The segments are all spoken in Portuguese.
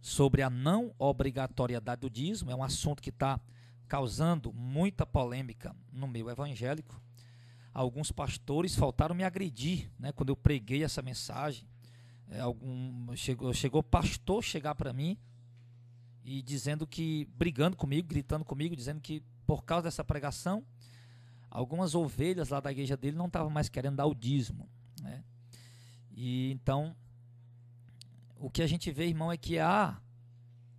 sobre a não obrigatoriedade do dízimo, é um assunto que está causando muita polêmica no meio evangélico. Alguns pastores faltaram me agredir né, quando eu preguei essa mensagem. É, algum, chegou, chegou pastor chegar para mim e dizendo que, brigando comigo, gritando comigo, dizendo que por causa dessa pregação, algumas ovelhas lá da igreja dele não estavam mais querendo dar o dízimo. Né? E então o que a gente vê, irmão, é que há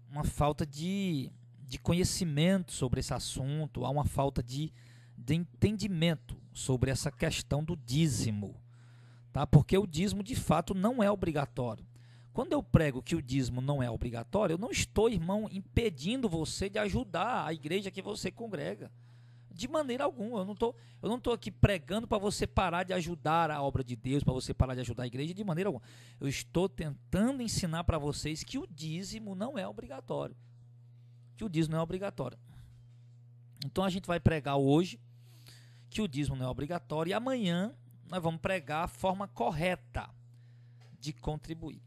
uma falta de, de conhecimento sobre esse assunto, há uma falta de, de entendimento sobre essa questão do dízimo, tá? Porque o dízimo de fato não é obrigatório. Quando eu prego que o dízimo não é obrigatório, eu não estou, irmão, impedindo você de ajudar a igreja que você congrega. De maneira alguma, eu não tô, eu não tô aqui pregando para você parar de ajudar a obra de Deus, para você parar de ajudar a igreja de maneira alguma. Eu estou tentando ensinar para vocês que o dízimo não é obrigatório. Que o dízimo não é obrigatório. Então a gente vai pregar hoje que o dízimo não é obrigatório e amanhã nós vamos pregar a forma correta de contribuir.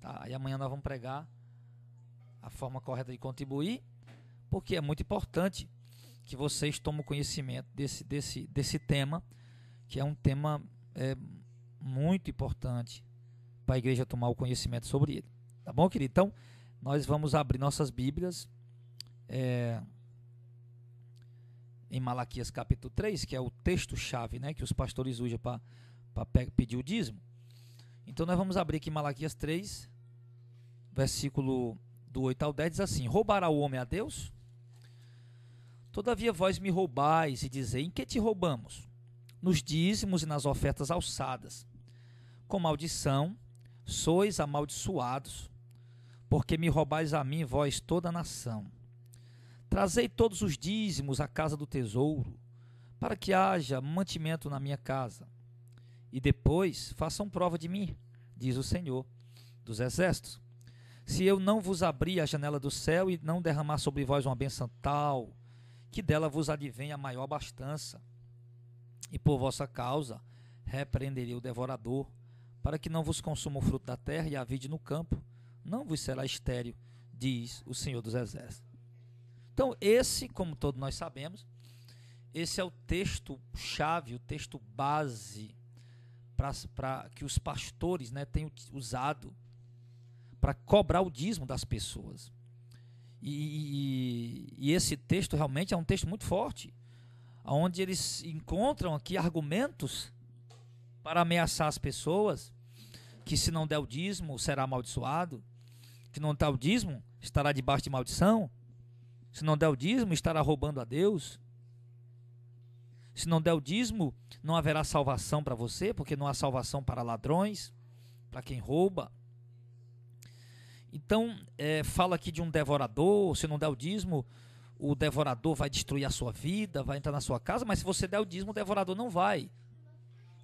Tá? E amanhã nós vamos pregar a forma correta de contribuir, porque é muito importante que vocês tomem conhecimento desse, desse, desse tema, que é um tema é, muito importante para a igreja tomar o conhecimento sobre ele. Tá bom, querido? Então, nós vamos abrir nossas Bíblias é, em Malaquias capítulo 3, que é o texto-chave né, que os pastores usam para pedir o dízimo. Então, nós vamos abrir aqui Malaquias 3, versículo do 8 ao 10, diz assim: Roubará o homem a Deus? Todavia vós me roubais e dizei: Em que te roubamos? Nos dízimos e nas ofertas alçadas. Com maldição sois amaldiçoados, porque me roubais a mim, vós, toda a nação. Trazei todos os dízimos à casa do tesouro, para que haja mantimento na minha casa. E depois façam prova de mim, diz o Senhor dos Exércitos. Se eu não vos abrir a janela do céu e não derramar sobre vós uma bênção tal que dela vos advenha maior abastança. E por vossa causa repreenderei o devorador, para que não vos consuma o fruto da terra e a vide no campo, não vos será estéreo, diz o Senhor dos Exércitos. Então, esse, como todos nós sabemos, esse é o texto chave, o texto base para que os pastores né, tenham usado para cobrar o dízimo das pessoas. E, e, e esse texto realmente é um texto muito forte, onde eles encontram aqui argumentos para ameaçar as pessoas que se não der o dízimo será amaldiçoado, que não der o dízimo estará debaixo de maldição, se não der o dízimo estará roubando a Deus, se não der o dízimo não haverá salvação para você, porque não há salvação para ladrões, para quem rouba. Então, é, fala aqui de um devorador, se não der o dízimo, o devorador vai destruir a sua vida, vai entrar na sua casa, mas se você der o dízimo, o devorador não vai.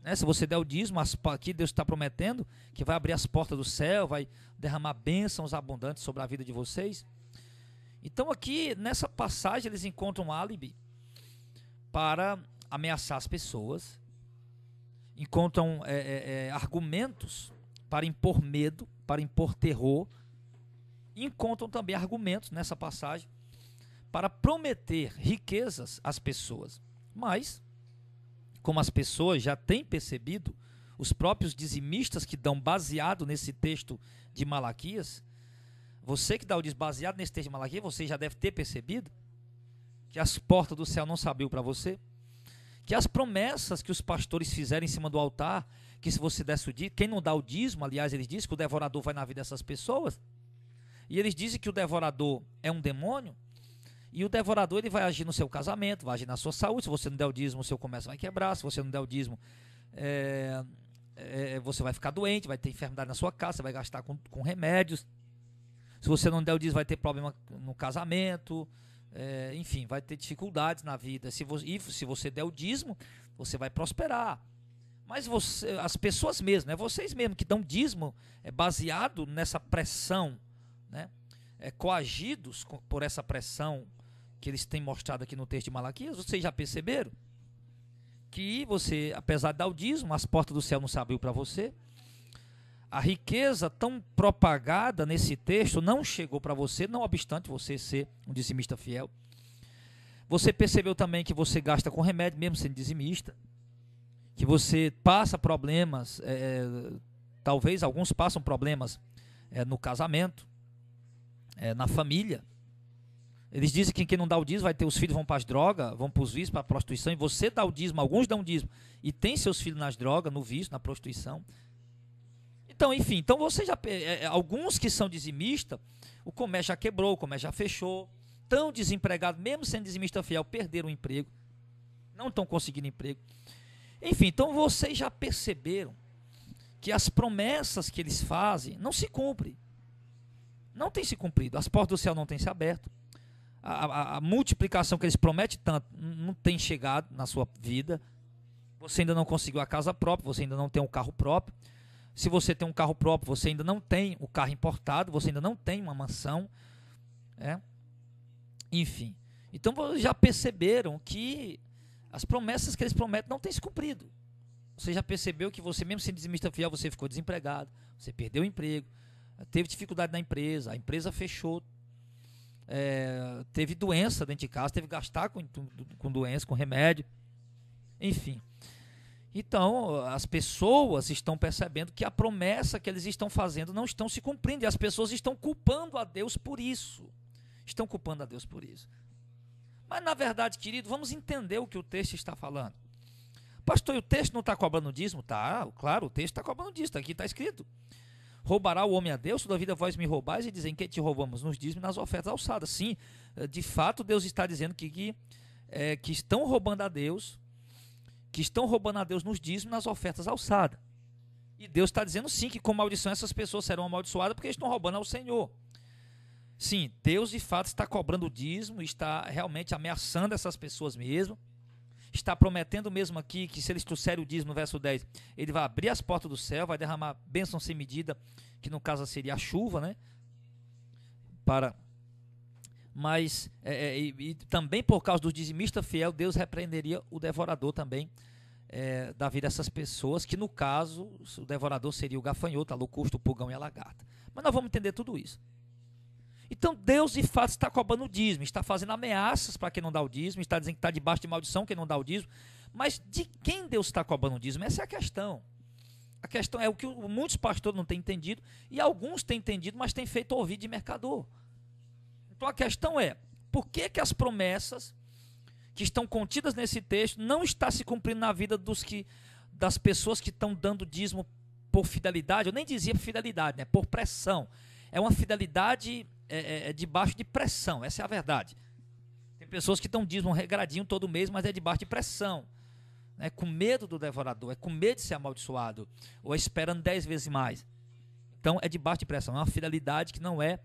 Né? Se você der o dízimo, as, aqui Deus está prometendo que vai abrir as portas do céu, vai derramar bênçãos abundantes sobre a vida de vocês. Então, aqui nessa passagem, eles encontram um álibi para ameaçar as pessoas, encontram é, é, é argumentos para impor medo, para impor terror, encontram também argumentos nessa passagem para prometer riquezas às pessoas. Mas, como as pessoas já têm percebido, os próprios dizimistas que dão baseado nesse texto de Malaquias, você que dá o diz baseado nesse texto de Malaquias, você já deve ter percebido que as portas do céu não sabiam para você, que as promessas que os pastores fizeram em cima do altar, que se você desse o dízimo, quem não dá o dízimo, aliás, eles dizem que o devorador vai na vida dessas pessoas, e eles dizem que o devorador é um demônio. E o devorador ele vai agir no seu casamento, vai agir na sua saúde. Se você não der o dízimo, o seu comércio vai quebrar. Se você não der o dízimo, é, é, você vai ficar doente, vai ter enfermidade na sua casa, vai gastar com, com remédios. Se você não der o dízimo, vai ter problema no casamento. É, enfim, vai ter dificuldades na vida. Se você, e se você der o dízimo, você vai prosperar. Mas você, as pessoas mesmo, é vocês mesmo que dão dízimo, é baseado nessa pressão né, é, coagidos por essa pressão que eles têm mostrado aqui no texto de Malaquias, vocês já perceberam que você, apesar de dar o dízimo, as portas do céu não se abriu para você. A riqueza tão propagada nesse texto não chegou para você, não obstante você ser um dizimista fiel. Você percebeu também que você gasta com remédio, mesmo sendo dizimista. Que você passa problemas, é, é talvez alguns passam problemas é, no casamento, é, na família. Eles dizem que quem não dá o dízimo vai ter os filhos vão para as drogas, vão para os vícios, para a prostituição. E você dá o dízimo, alguns dão o dízimo e tem seus filhos nas drogas, no vício, na prostituição. Então, enfim, então você já é, é, alguns que são dizimistas, o comércio já quebrou, o comércio já fechou, estão desempregados, mesmo sendo dizimista fiel, perderam o emprego, não estão conseguindo emprego. Enfim, então vocês já perceberam que as promessas que eles fazem não se cumprem não tem se cumprido. As portas do céu não têm se aberto. A, a, a multiplicação que eles prometem tanto não tem chegado na sua vida. Você ainda não conseguiu a casa própria, você ainda não tem um carro próprio. Se você tem um carro próprio, você ainda não tem o carro importado, você ainda não tem uma mansão. É? Enfim. Então já perceberam que as promessas que eles prometem não têm se cumprido. Você já percebeu que você, mesmo sendo desmista fiel, você ficou desempregado, você perdeu o emprego, teve dificuldade na empresa, a empresa fechou, é, teve doença dentro de casa, teve que gastar com, com doença, com remédio, enfim. Então, as pessoas estão percebendo que a promessa que eles estão fazendo não estão se cumprindo, e as pessoas estão culpando a Deus por isso. Estão culpando a Deus por isso. Mas, na verdade, querido, vamos entender o que o texto está falando. Pastor, e o texto não está cobrando dízimo? Tá, claro, o texto está cobrando dízimo, tá aqui está escrito. Roubará o homem a Deus? Toda vida vós me roubais e dizem que te roubamos nos dízimos nas ofertas alçadas. Sim, eh, de fato Deus está dizendo que, que, é, que estão roubando a Deus, que estão roubando a Deus nos dízimos nas ofertas alçadas. E Deus está dizendo sim que com maldição essas pessoas serão amaldiçoadas porque estão roubando ao Senhor. Sim, Deus de fato está cobrando o dízimo, está realmente ameaçando essas pessoas mesmo está prometendo mesmo aqui que se eles trouxerem o dízimo, no verso 10, ele vai abrir as portas do céu, vai derramar bênção sem medida, que no caso seria a chuva, né? Para. Mas, é, é, e, e, também por causa do dizimista fiel, Deus repreenderia o devorador também é, da vida dessas pessoas, que no caso, o devorador seria o gafanhoto, a locusta, o pulgão e a lagarta. Mas nós vamos entender tudo isso. Então Deus de fato está cobrando o dízimo, está fazendo ameaças para quem não dá o dízimo, está dizendo que está debaixo de maldição quem não dá o dízimo. Mas de quem Deus está cobrando o dízimo? Essa é a questão. A questão é o que muitos pastores não têm entendido e alguns têm entendido, mas têm feito ouvido de mercador. Então a questão é, por que, que as promessas que estão contidas nesse texto não está se cumprindo na vida dos que das pessoas que estão dando dízimo por fidelidade, eu nem dizia por fidelidade, né, por pressão é uma fidelidade é, é, é, debaixo de pressão, essa é a verdade. Tem pessoas que estão um regradinho todo mês, mas é debaixo de pressão. É com medo do devorador, é com medo de ser amaldiçoado, ou é esperando dez vezes mais. Então é debaixo de pressão, é uma fidelidade que não é,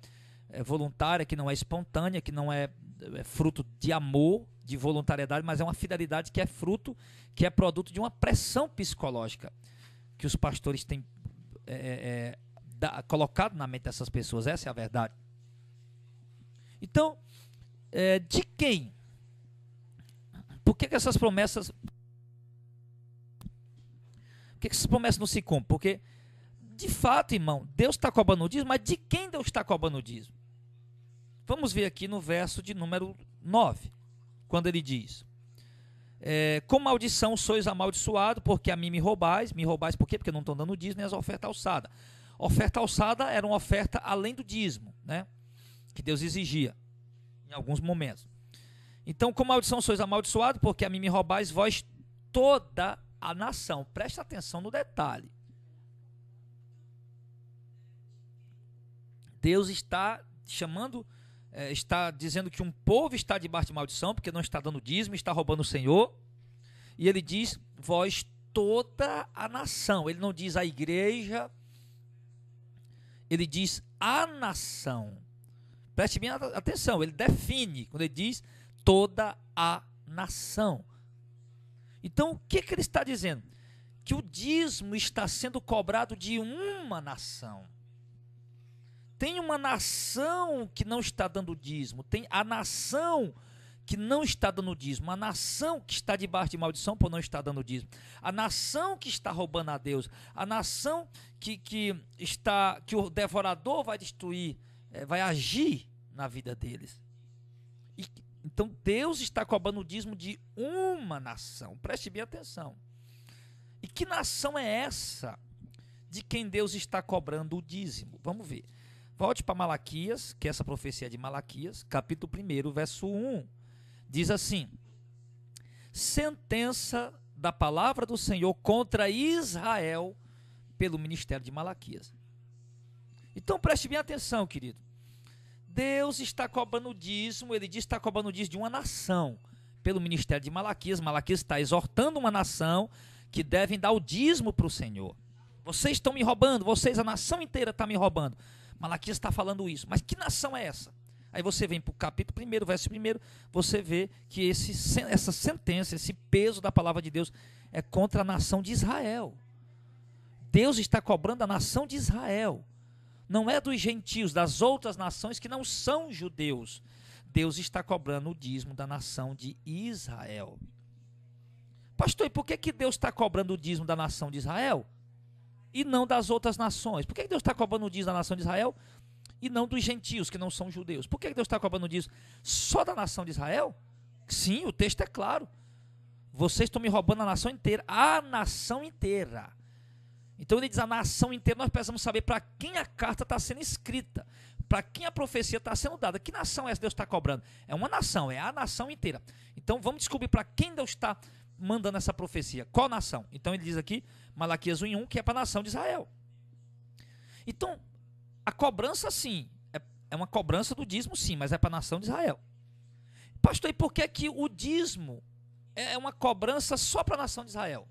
é voluntária, que não é espontânea, que não é, é, fruto de amor, de voluntariedade, mas é uma fidelidade que é fruto, que é produto de uma pressão psicológica que os pastores têm é, da, colocado na mente dessas pessoas. Essa é a verdade. Então, é, de quem? Por que, que essas promessas. Por que, que essas promessas não se cumprem? Porque, de fato, irmão, Deus está cobrando o dízimo, mas de quem Deus está cobrando o dízimo? Vamos ver aqui no verso de número 9, quando ele diz: é, Com maldição sois amaldiçoado, porque a mim me roubais. Me roubais por quê? Porque não estão dando dízimo nem as ofertas alçadas. Oferta alçada era uma oferta além do dízimo, né? Que Deus exigia em alguns momentos. Então, com maldição sois amaldiçoado, porque a mim me roubais vós toda a nação. Presta atenção no detalhe. Deus está chamando, é, está dizendo que um povo está debaixo de maldição, porque não está dando dízimo, está roubando o Senhor. E ele diz: vós toda a nação. Ele não diz a igreja, ele diz a nação. Preste bem atenção, ele define quando ele diz toda a nação. Então, o que, é que ele está dizendo? Que o dízimo está sendo cobrado de uma nação. Tem uma nação que não está dando dízimo, tem a nação que não está dando dízimo, a nação que está debaixo de maldição por não estar dando dízimo, a nação que está roubando a Deus, a nação que, que está que o devorador vai destruir, é, vai agir na vida deles. E, então Deus está cobrando o dízimo de uma nação. Preste bem atenção. E que nação é essa de quem Deus está cobrando o dízimo? Vamos ver. Volte para Malaquias, que é essa profecia de Malaquias, capítulo 1, verso 1 diz assim: sentença da palavra do Senhor contra Israel pelo ministério de Malaquias. Então preste bem atenção, querido. Deus está cobrando o dízimo, ele diz que está cobrando o dízimo de uma nação, pelo ministério de Malaquias. Malaquias está exortando uma nação que devem dar o dízimo para o Senhor. Vocês estão me roubando, vocês, a nação inteira está me roubando. Malaquias está falando isso. Mas que nação é essa? Aí você vem para o capítulo 1, verso 1, você vê que esse, essa sentença, esse peso da palavra de Deus é contra a nação de Israel. Deus está cobrando a nação de Israel. Não é dos gentios, das outras nações que não são judeus. Deus está cobrando o dízimo da nação de Israel. Pastor, e por que, que Deus está cobrando o dízimo da nação de Israel? E não das outras nações. Por que, que Deus está cobrando o dízimo da nação de Israel? e não dos gentios, que não são judeus. Por que Deus está cobrando disso? Só da nação de Israel? Sim, o texto é claro. Vocês estão me roubando a nação inteira. A nação inteira. Então ele diz: a nação inteira, nós precisamos saber para quem a carta está sendo escrita, para quem a profecia está sendo dada. Que nação é essa Deus está cobrando? É uma nação, é a nação inteira. Então vamos descobrir para quem Deus está mandando essa profecia. Qual nação? Então ele diz aqui, Malaquias 1, 1 que é para a nação de Israel. Então, a cobrança, sim, é, é uma cobrança do dízimo, sim, mas é para a nação de Israel. Pastor, e por que, que o dízimo é, é uma cobrança só para a nação de Israel?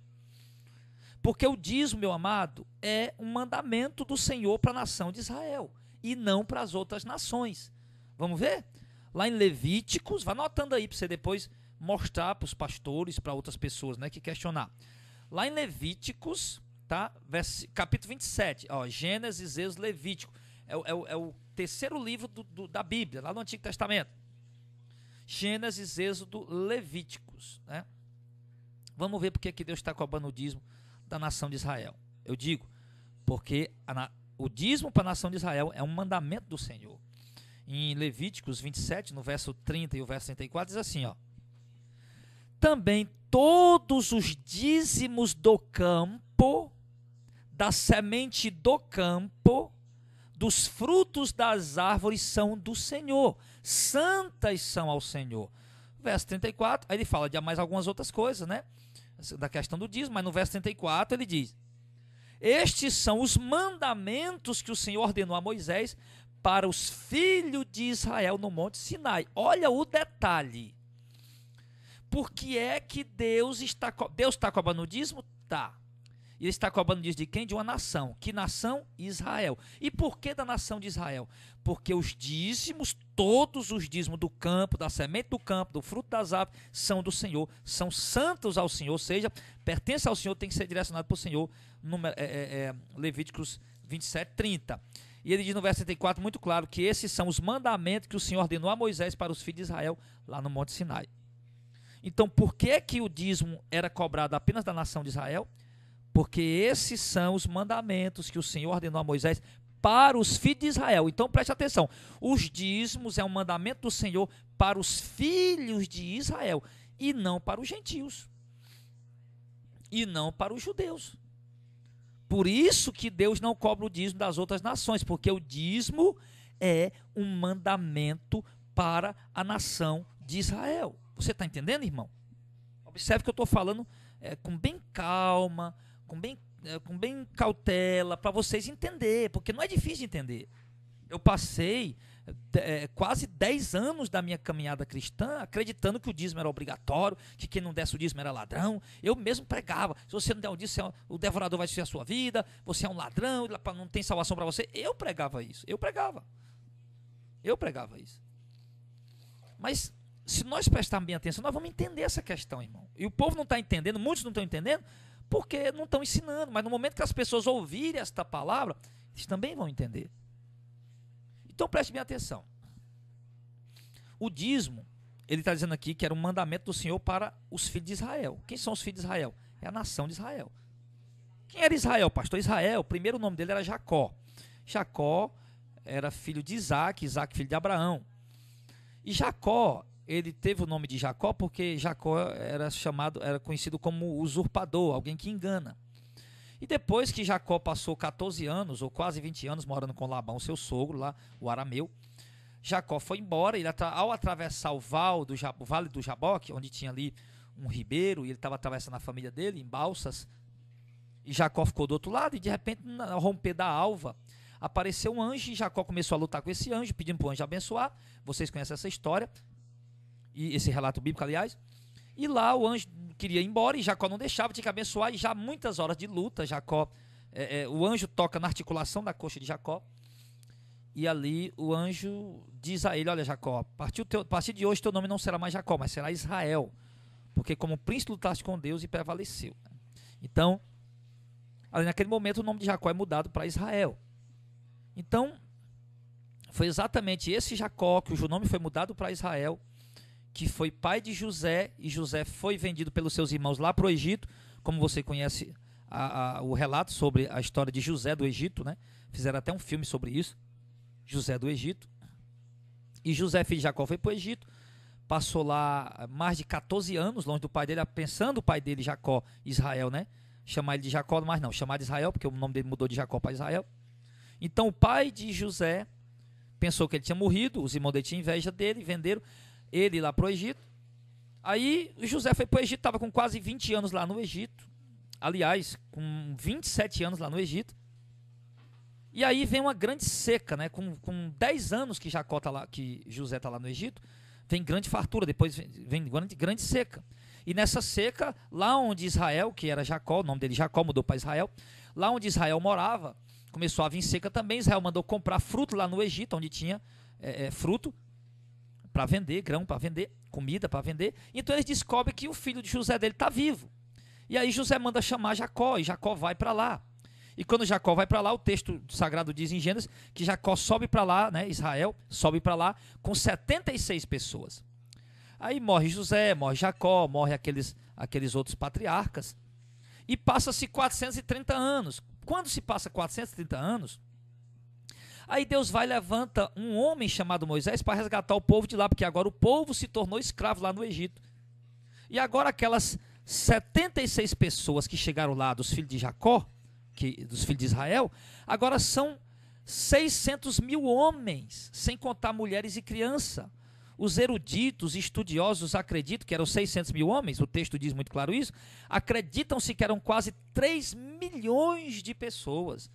Porque o dízimo, meu amado, é um mandamento do Senhor para a nação de Israel e não para as outras nações. Vamos ver? Lá em Levíticos, vá anotando aí para você depois mostrar para os pastores, para outras pessoas né, que questionar. Lá em Levíticos, tá? Vers, capítulo 27, ó, Gênesis, Êxodo, Levítico é, o, é é o terceiro livro do, do, da Bíblia, lá no Antigo Testamento. Gênesis, Êxodo, Levíticos. Né? Vamos ver porque que Deus está cobrando o dízimo da nação de Israel. Eu digo, porque a, o dízimo para a nação de Israel é um mandamento do Senhor. Em Levíticos 27, no verso 30 e o verso 34, diz assim: ó, Também todos os dízimos do campo, da semente do campo, dos frutos das árvores são do Senhor, santas são ao Senhor. Verso 34, aí ele fala de mais algumas outras coisas, né? Da questão do dízimo, mas no verso 34 ele diz: Estes são os mandamentos que o Senhor ordenou a Moisés para os filhos de Israel no Monte Sinai. Olha o detalhe. Por que é que Deus está, Deus está cobrando o dízimo? Tá. E ele está cobrando disso de quem? De uma nação. Que nação? Israel. E por que da nação de Israel? Porque os dízimos, todos os dízimos do campo, da semente do campo, do fruto das árvores, são do Senhor, são santos ao Senhor, ou seja, pertence ao Senhor, tem que ser direcionado para o Senhor, número, é, é, é Levíticos 27, 30. E ele diz no verso 34, muito claro, que esses são os mandamentos que o Senhor ordenou a Moisés para os filhos de Israel lá no Monte Sinai. Então, por que que o dízimo era cobrado apenas da nação de Israel? Porque esses são os mandamentos que o Senhor ordenou a Moisés para os filhos de Israel. Então preste atenção: os dízimos é um mandamento do Senhor para os filhos de Israel e não para os gentios e não para os judeus. Por isso que Deus não cobra o dízimo das outras nações, porque o dízimo é um mandamento para a nação de Israel. Você está entendendo, irmão? Observe que eu estou falando é, com bem calma, com bem, eh, com bem cautela, para vocês entender, porque não é difícil de entender. Eu passei é, quase 10 anos da minha caminhada cristã acreditando que o dízimo era obrigatório, que quem não desse o dízimo era ladrão. Eu mesmo pregava: se você não der o dízimo, é o devorador vai destruir a sua vida, você é um ladrão, não tem salvação para você. Eu pregava isso, eu pregava. Eu pregava isso. Mas se nós prestarmos bem atenção, nós vamos entender essa questão, irmão. E o povo não está entendendo, muitos não estão entendendo, porque não estão ensinando. Mas no momento que as pessoas ouvirem esta palavra, eles também vão entender. Então preste bem atenção. O dízimo, ele está dizendo aqui que era um mandamento do Senhor para os filhos de Israel. Quem são os filhos de Israel? É a nação de Israel. Quem era Israel, pastor? Israel, o primeiro nome dele era Jacó. Jacó era filho de Isaac, Isaac filho de Abraão. E Jacó, ele teve o nome de Jacó porque Jacó era chamado, era conhecido como usurpador, alguém que engana. E depois que Jacó passou 14 anos, ou quase 20 anos, morando com Labão, seu sogro, lá, o arameu, Jacó foi embora. Ele, ao atravessar o, val do, o vale do Jaboque, onde tinha ali um ribeiro, e ele estava atravessando a família dele, em balsas, e Jacó ficou do outro lado, e de repente, ao romper da alva, apareceu um anjo, e Jacó começou a lutar com esse anjo, pedindo para o anjo abençoar. Vocês conhecem essa história e esse relato bíblico, aliás. E lá o anjo queria ir embora e Jacó não deixava, tinha que abençoar. E já muitas horas de luta, Jacó, é, é, o anjo toca na articulação da coxa de Jacó. E ali o anjo diz a ele: Olha, Jacó, a partir, teu, partir de hoje teu nome não será mais Jacó, mas será Israel. Porque como príncipe lutaste com Deus e prevaleceu. Então, ali naquele momento o nome de Jacó é mudado para Israel. Então, foi exatamente esse Jacó que o nome foi mudado para Israel que foi pai de José, e José foi vendido pelos seus irmãos lá para o Egito, como você conhece a, a, o relato sobre a história de José do Egito, né? Fizeram até um filme sobre isso, José do Egito. E José, filho de Jacó, foi para o Egito, passou lá mais de 14 anos longe do pai dele, pensando o pai dele, Jacó, Israel, né? Chamar ele de Jacó, mas não, chamar de Israel, porque o nome dele mudou de Jacó para Israel. Então o pai de José pensou que ele tinha morrido, os irmãos dele tinham inveja dele, venderam ele lá para o Egito. Aí o José foi para o Egito, estava com quase 20 anos lá no Egito. Aliás, com 27 anos lá no Egito. E aí vem uma grande seca, né? Com, com 10 anos que Jacó tá lá, que José está lá no Egito, vem grande fartura, depois vem, vem grande, grande seca. E nessa seca, lá onde Israel, que era Jacó, o nome dele Jacó mudou para Israel, lá onde Israel morava, começou a vir seca também. Israel mandou comprar fruto lá no Egito, onde tinha é, é fruto, para vender, grão para vender, comida para vender. Então eles descobrem que o filho de José dele está vivo. E aí José manda chamar Jacó e Jacó vai para lá. E quando Jacó vai para lá, o texto sagrado diz em Gênesis que Jacó sobe para lá, né, Israel sobe para lá com 76 pessoas. Aí morre José, morre Jacó, morre aqueles, aqueles outros patriarcas. E passa-se 430 anos. Quando se passa 430 anos, Aí Deus vai levanta um homem chamado Moisés para resgatar o povo de lá, porque agora o povo se tornou escravo lá no Egito. E agora aquelas 76 pessoas que chegaram lá dos filhos de Jacó, que, dos filhos de Israel, agora são 600 mil homens, sem contar mulheres e criança. Os eruditos, estudiosos acreditam que eram 600 mil homens, o texto diz muito claro isso, acreditam-se que eram quase 3 milhões de pessoas.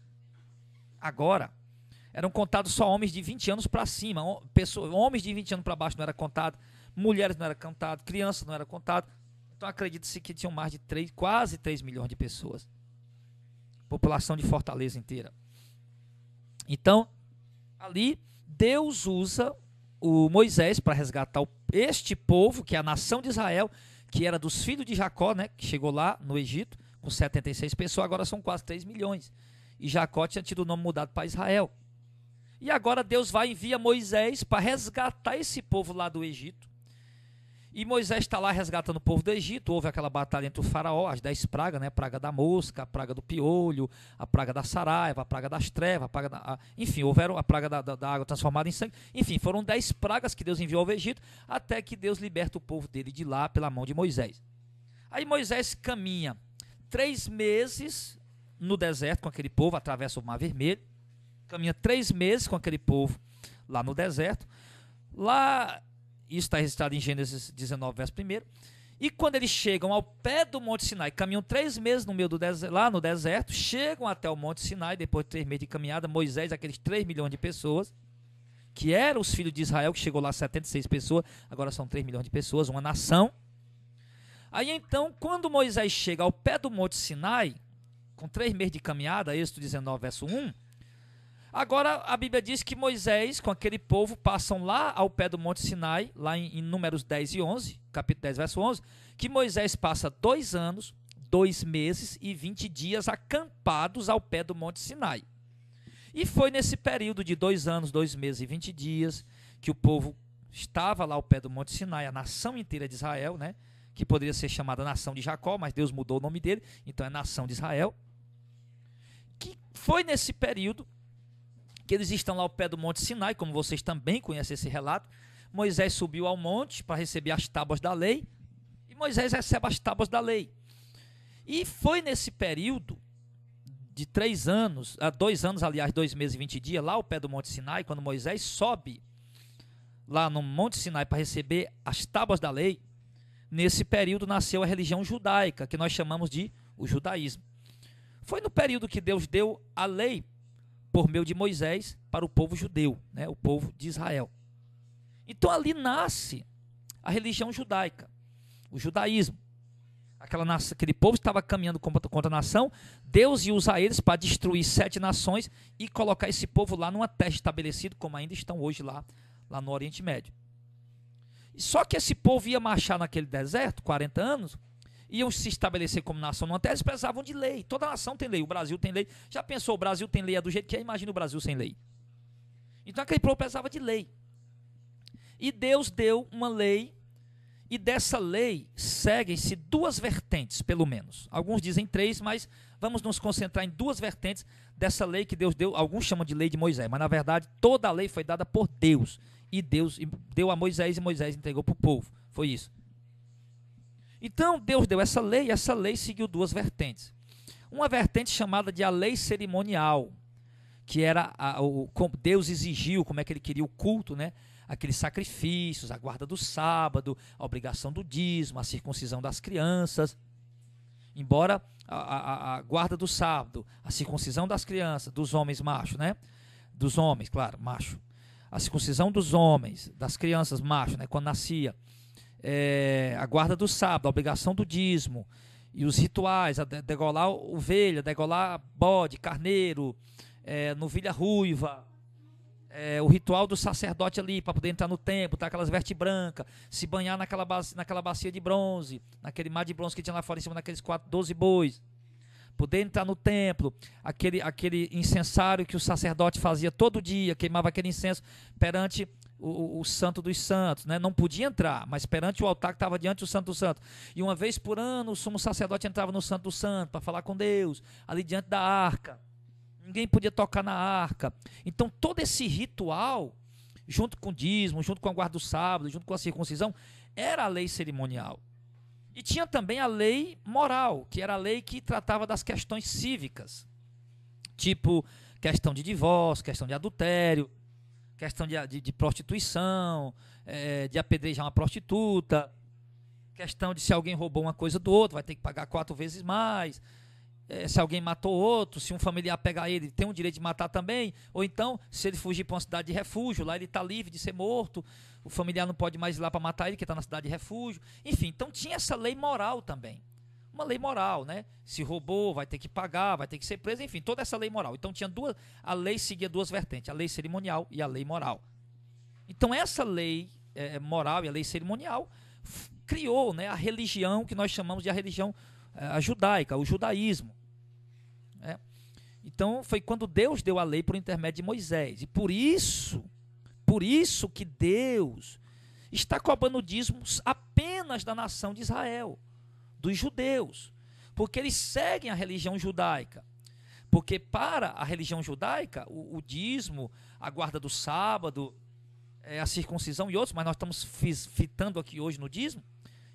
Agora, eram contados só homens de 20 anos para cima. homens de 20 anos para baixo não era contado, mulheres não era contado, crianças não era contado. Então acredita-se que tinham mais de 3, quase 3 milhões de pessoas. População de Fortaleza inteira. Então, ali Deus usa o Moisés para resgatar este povo, que é a nação de Israel, que era dos filhos de Jacó, né, que chegou lá no Egito com 76 pessoas, agora são quase 3 milhões. E Jacó tinha tido o nome mudado para Israel. E agora Deus vai enviar Moisés para resgatar esse povo lá do Egito. E Moisés está lá resgatando o povo do Egito. Houve aquela batalha entre o faraó, as dez pragas, né? Praga da mosca, a praga do piolho, a praga da saraiva, a praga das trevas, a praga da, enfim, houveram a praga da, da, da, água transformada em sangue. Enfim, foram dez pragas que Deus enviou ao Egito, até que Deus liberta o povo dele de lá pela mão de Moisés. Aí Moisés caminha três meses no deserto com aquele povo, atravessa o mar vermelho caminha três meses com aquele povo lá no deserto. Lá, isso está registrado em Gênesis 19, verso 1. E quando eles chegam ao pé do Monte Sinai, caminham três meses no meio do deserto, lá no deserto, chegam até o Monte Sinai, depois de três meses de caminhada, Moisés, aqueles três milhões de pessoas, que eram os filhos de Israel, que chegou lá 76 pessoas, agora são três milhões de pessoas, uma nação. Aí então, quando Moisés chega ao pé do Monte Sinai, com três meses de caminhada, Êxodo 19, verso 1, Agora a Bíblia diz que Moisés com aquele povo passam lá ao pé do Monte Sinai, lá em, em Números 10 e 11, capítulo 10, verso 11, que Moisés passa dois anos, dois meses e vinte dias acampados ao pé do Monte Sinai. E foi nesse período de dois anos, dois meses e vinte dias que o povo estava lá ao pé do Monte Sinai, a nação inteira de Israel, né? que poderia ser chamada nação de Jacó, mas Deus mudou o nome dele, então é nação de Israel. Que foi nesse período que eles estão lá ao pé do Monte Sinai, como vocês também conhecem esse relato. Moisés subiu ao monte para receber as tábuas da lei, e Moisés recebe as tábuas da lei. E foi nesse período de três anos, ah, dois anos, aliás, dois meses e vinte dias, lá ao pé do Monte Sinai, quando Moisés sobe lá no Monte Sinai para receber as tábuas da lei, nesse período nasceu a religião judaica, que nós chamamos de o judaísmo. Foi no período que Deus deu a lei por meio de Moisés para o povo judeu, né, o povo de Israel. Então ali nasce a religião judaica, o judaísmo. Aquela nação, aquele povo estava caminhando contra, contra a nação, Deus ia usar eles para destruir sete nações e colocar esse povo lá numa terra estabelecida, como ainda estão hoje lá, lá no Oriente Médio. Só que esse povo ia marchar naquele deserto, 40 anos, iam se estabelecer como nação numa até eles precisavam de lei. Toda nação tem lei, o Brasil tem lei. Já pensou, o Brasil tem lei, é do jeito que é, imagina o Brasil sem lei. Então aquele povo precisava de lei. E Deus deu uma lei, e dessa lei seguem-se duas vertentes, pelo menos. Alguns dizem três, mas vamos nos concentrar em duas vertentes dessa lei que Deus deu. Alguns chamam de lei de Moisés, mas na verdade toda a lei foi dada por Deus. E Deus deu a Moisés e Moisés entregou para o povo. Foi isso. Então, Deus deu essa lei e essa lei seguiu duas vertentes. Uma vertente chamada de a lei cerimonial, que era a, o, Deus exigiu como é que ele queria o culto, né? Aqueles sacrifícios, a guarda do sábado, a obrigação do dízimo, a circuncisão das crianças. Embora a, a, a guarda do sábado, a circuncisão das crianças, dos homens machos, né? Dos homens, claro, macho. A circuncisão dos homens, das crianças, macho, né? Quando nascia é, a guarda do sábado, a obrigação do dízimo, e os rituais, a degolar ovelha, degolar bode, carneiro, é, novilha ruiva, é, o ritual do sacerdote ali, para poder entrar no templo, tá aquelas vestes brancas, se banhar naquela, bacia, naquela bacia de bronze, naquele mar de bronze que tinha lá fora em cima daqueles quatro, 12 bois. Poder entrar no templo, aquele, aquele incensário que o sacerdote fazia todo dia, queimava aquele incenso perante o, o, santo dos santos, né? não podia entrar, mas perante o altar que estava diante do santo dos santos. E uma vez por ano o sumo sacerdote entrava no santo dos santos para falar com Deus, ali diante da arca. Ninguém podia tocar na arca. Então todo esse ritual, junto com o dízimo, junto com a guarda do sábado, junto com a circuncisão, era a lei cerimonial. E tinha também a lei moral, que era a lei que tratava das questões cívicas, tipo questão de divórcio, questão de adultério, questão de, de, de prostituição, é, de apedrejar uma prostituta, questão de se alguém roubou uma coisa do outro, vai ter que pagar quatro vezes mais. É, se alguém matou outro, se um familiar pegar ele, tem o direito de matar também. Ou então, se ele fugir para uma cidade de refúgio, lá ele está livre de ser morto, o familiar não pode mais ir lá para matar ele, que está na cidade de refúgio. Enfim, então tinha essa lei moral também uma lei moral, né? Se roubou, vai ter que pagar, vai ter que ser preso, enfim, toda essa lei moral. Então tinha duas, a lei seguia duas vertentes, a lei cerimonial e a lei moral. Então essa lei é, é moral e a lei cerimonial criou, né, a religião que nós chamamos de a religião é, judaica, o judaísmo. Né? Então foi quando Deus deu a lei por intermédio de Moisés e por isso, por isso que Deus está cobrando dízimos apenas da nação de Israel dos judeus, porque eles seguem a religião judaica. Porque para a religião judaica, o, o dízimo, a guarda do sábado, é, a circuncisão e outros, mas nós estamos fitando aqui hoje no dízimo,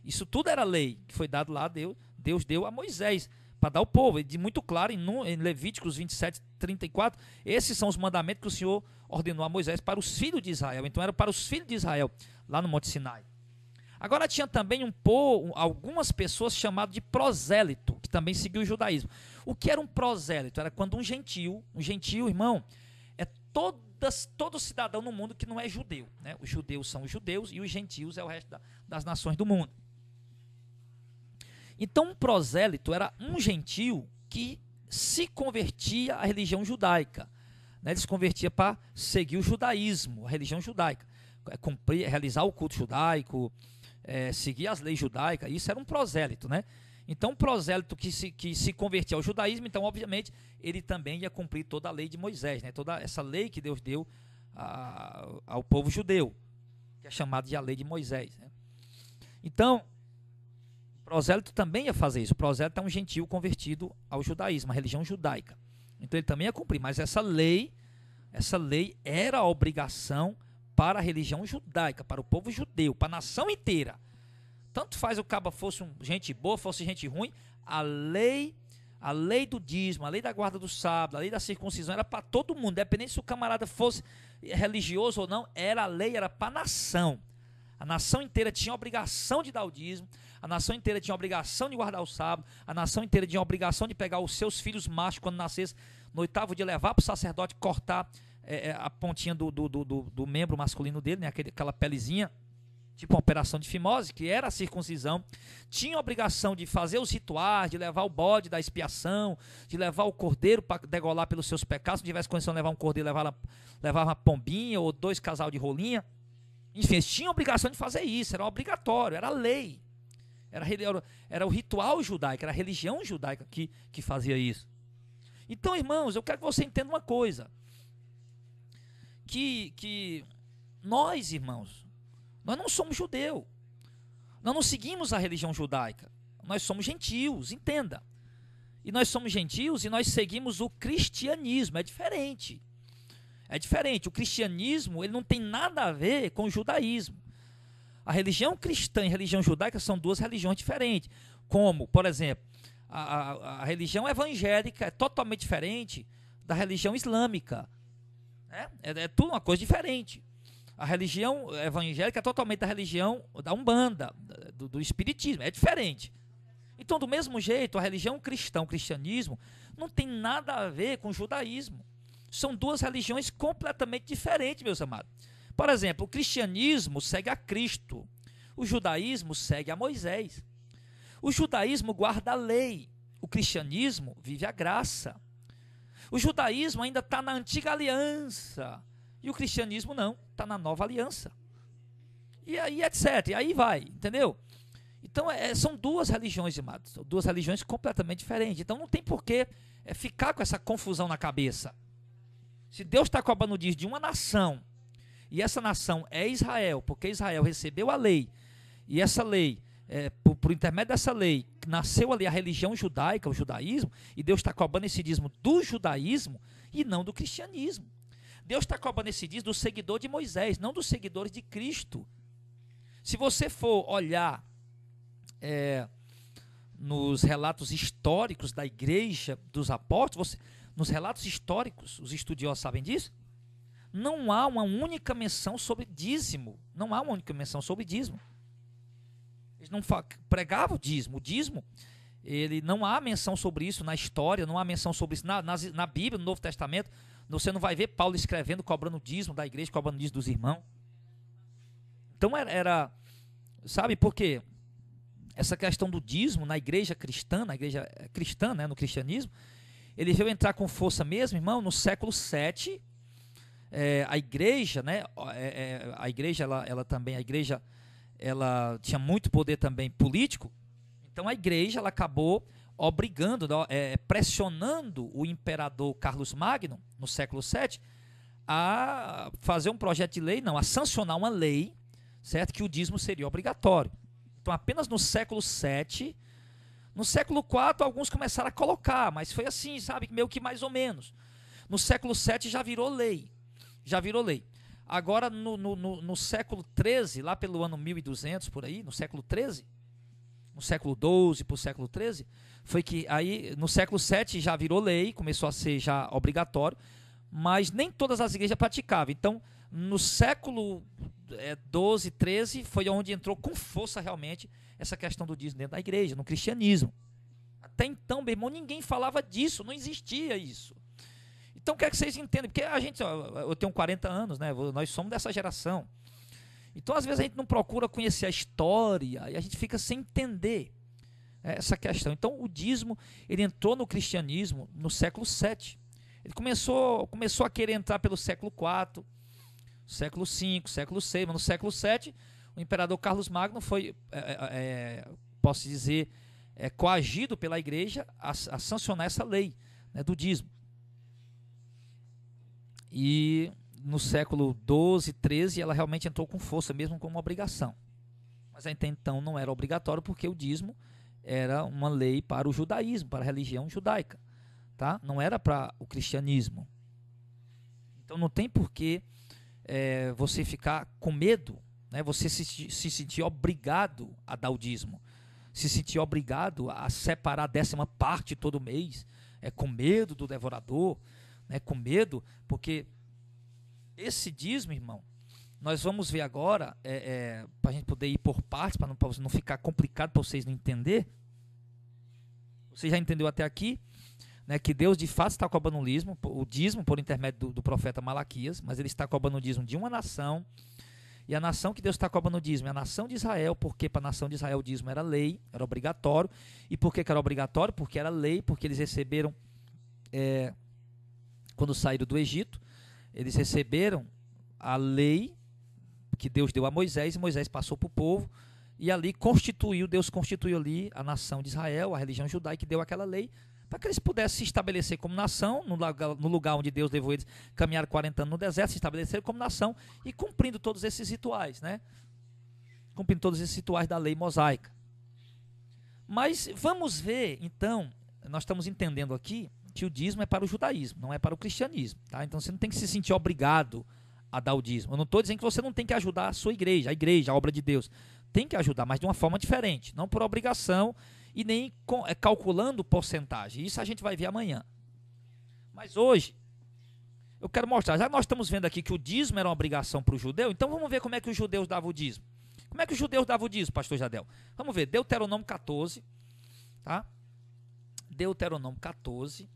isso tudo era lei que foi dado lá, Deus, Deus deu a Moisés para dar ao povo. E de muito claro, em Levíticos 27, 34, esses são os mandamentos que o Senhor ordenou a Moisés para os filhos de Israel. Então era para os filhos de Israel, lá no Monte Sinai. Agora tinha também um povo, algumas pessoas chamadas de prosélito, que também seguiu o judaísmo. O que era um prosélito? Era quando um gentil, um gentil, irmão, é todas, todo cidadão no mundo que não é judeu. Né? Os judeus são os judeus e os gentios é o resto da, das nações do mundo. Então, um prosélito era um gentil que se convertia à religião judaica. Né? Ele se convertia para seguir o judaísmo, a religião judaica. É, cumprir, realizar o culto judaico, é, seguir as leis judaicas, isso era um prosélito, né? Então, um prosélito que se, que se convertia ao judaísmo, então, obviamente, ele também ia cumprir toda a lei de Moisés, né? toda essa lei que Deus deu a, ao povo judeu, que é chamada de a lei de Moisés. Né? Então, o prosélito também ia fazer isso. O prosélito é um gentil convertido ao judaísmo, à religião judaica. Então, ele também ia cumprir, mas essa lei, essa lei era a obrigação para a religião judaica, para o povo judeu, para a nação inteira. Tanto faz o caba fosse um, gente boa, fosse gente ruim, a lei, a lei do dízimo, a lei da guarda do sábado, a lei da circuncisão era para todo mundo, independente se o camarada fosse religioso ou não, era a lei, era para a nação. A nação inteira tinha obrigação de dar o dízimo, a nação inteira tinha obrigação de guardar o sábado, a nação inteira tinha obrigação de pegar os seus filhos machos quando nascessem no oitavo dia, levar para o sacerdote cortar é, é, a pontinha do, do, do, do, membro masculino dele, né? Aquele, aquela pelezinha, tipo uma operação de fimose, que era a circuncisão, tinha a obrigação de fazer os rituais, de levar o bode da expiação, de levar o cordeiro para degolar pelos seus pecados, se tivesse condição de levar um cordeiro, levava, levava uma pombinha ou dois casal de rolinha. Enfim, eles tinham a obrigação de fazer isso, era obrigatório, era lei. Era, era o ritual judaico, era a religião judaica que, que fazia isso. Então, irmãos, eu quero que você entenda uma coisa que, que nós, irmãos, nós não somos judeu. Nós não seguimos a religião judaica. Nós somos gentios, entenda. E nós somos gentios e nós seguimos o cristianismo, é diferente. É diferente. O cristianismo, ele não tem nada a ver com o judaísmo. A religião cristã e a religião judaica são duas religiões diferentes. Como, por exemplo, a, a, a religião evangélica é totalmente diferente da religião islâmica. Né? É, é tudo uma coisa diferente. A religião evangélica é totalmente a religião da Umbanda, do, do Espiritismo, é diferente. Então, do mesmo jeito, a religião cristã, o cristianismo, não tem nada a ver com o judaísmo. São duas religiões completamente diferentes, meus amados. Por exemplo, o cristianismo segue a Cristo, o judaísmo segue a Moisés. O judaísmo guarda a lei, o cristianismo vive a graça. O judaísmo ainda está na antiga aliança. E o cristianismo não, está na nova aliança. E aí, etc. E aí vai, entendeu? Então, é, são duas religiões, amados. Duas religiões completamente diferentes. Então, não tem porquê é, ficar com essa confusão na cabeça. Se Deus está cobrando diz de uma nação, e essa nação é Israel, porque Israel recebeu a lei, e essa lei, é, por, por intermédio dessa lei, nasceu ali a religião judaica, o judaísmo, e Deus está cobrando esse dízimo do judaísmo e não do cristianismo. Deus está cobrando esse dízimo do seguidor de Moisés, não dos seguidores de Cristo. Se você for olhar é, nos relatos históricos da igreja dos apóstolos, você, nos relatos históricos, os estudiosos sabem disso, não há uma única menção sobre dízimo. Não há uma única menção sobre dízimo não pregava o dízimo. O dízimo, ele não há menção sobre isso na história, não há menção sobre isso na, na, na Bíblia, no Novo Testamento. Você não vai ver Paulo escrevendo, cobrando o dízimo da igreja, cobrando o dízimo dos irmãos. Então era, era sabe por quê? Essa questão do dízimo na igreja cristã, na igreja eh, cristã, né, no cristianismo, ele veio entrar com força mesmo, irmão, no século VII. é, eh, a igreja, né, é, é, a igreja, ela, ela também, a igreja ela tinha muito poder também político, então a igreja ela acabou obrigando, né, é, pressionando o imperador Carlos Magno, no século VII, a fazer um projeto de lei, não, a sancionar uma lei, certo, que o dízimo seria obrigatório. Então, apenas no século VII, no século IV, alguns começaram a colocar, mas foi assim, sabe, meio que mais ou menos. No século VII já virou lei, já virou lei. Agora, no, no, no, no século XIII, lá pelo ano 1200, por aí, no século XIII, no século XII para o século XIII, foi que aí no século VII já virou lei, começou a ser já obrigatório, mas nem todas as igrejas praticavam. Então, no século é, 12, 13 foi onde entrou com força realmente essa questão do dízimo dentro da igreja, no cristianismo. Até então, meu irmão, ninguém falava disso, não existia isso. Então, quero que vocês entendam, porque a gente, eu tenho 40 anos, né? Nós somos dessa geração. Então, às vezes, a gente não procura conhecer a história e a gente fica sem entender é, essa questão. Então, o dízimo, ele entrou no cristianismo no século VII. Ele começou, começou a querer entrar pelo século IV, século V, século VI, mas no século VII, o imperador Carlos Magno foi, é é, é, é, posso dizer, é, coagido pela igreja a, a sancionar essa lei né, do dízimo. E no século 12, 13, ela realmente entrou com força, mesmo como obrigação. Mas até então não era obrigatório, porque o dízimo era uma lei para o judaísmo, para a religião judaica. Tá? Não era para o cristianismo. Então não tem porquê é, você ficar com medo, né? você se, se sentir obrigado a dar o dízimo, se sentir obrigado a separar a décima parte todo mês, é, com medo do devorador né, com medo, porque esse dízimo, irmão, nós vamos ver agora, é, é, para a gente poder ir por partes, para não, não ficar complicado para vocês não entender. Você já entendeu até aqui? Né, que Deus de fato está cobrando o dízimo, o dízimo por intermédio do, do, profeta Malaquias, mas ele está cobrando o dízimo de uma nação, e a nação que Deus está cobrando o dízimo é a nação de Israel, porque para a nação de Israel o dízimo era lei, era obrigatório, e por que, que era obrigatório? Porque era lei, porque eles receberam é, quando saíram do Egito, eles receberam a lei que Deus deu a Moisés, e Moisés passou para o povo, e ali constituiu, Deus constituiu ali a nação de Israel, a religião judaica, e deu aquela lei para que eles pudessem se estabelecer como nação, no lugar onde Deus levou eles, caminhar 40 anos no deserto, se estabeleceram como nação, e cumprindo todos esses rituais, né? Cumprindo todos esses rituais da lei mosaica. Mas vamos ver, então, nós estamos entendendo aqui que o dízimo é para o judaísmo, não é para o cristianismo. Tá? Então você não tem que se sentir obrigado a dar o dízimo. Eu não estou dizendo que você não tem que ajudar a sua igreja, a igreja, a obra de Deus. Tem que ajudar, mas de uma forma diferente, não por obrigação e nem é, calculando porcentagem. Isso a gente vai ver amanhã. Mas hoje, eu quero mostrar. Já nós estamos vendo aqui que o dízimo era uma obrigação para o judeu, então vamos ver como é que os judeus davam o dízimo. Como é que os judeus davam o dízimo, pastor Jadel? Vamos ver, Deuteronômio 14, tá? Deuteronômio 14,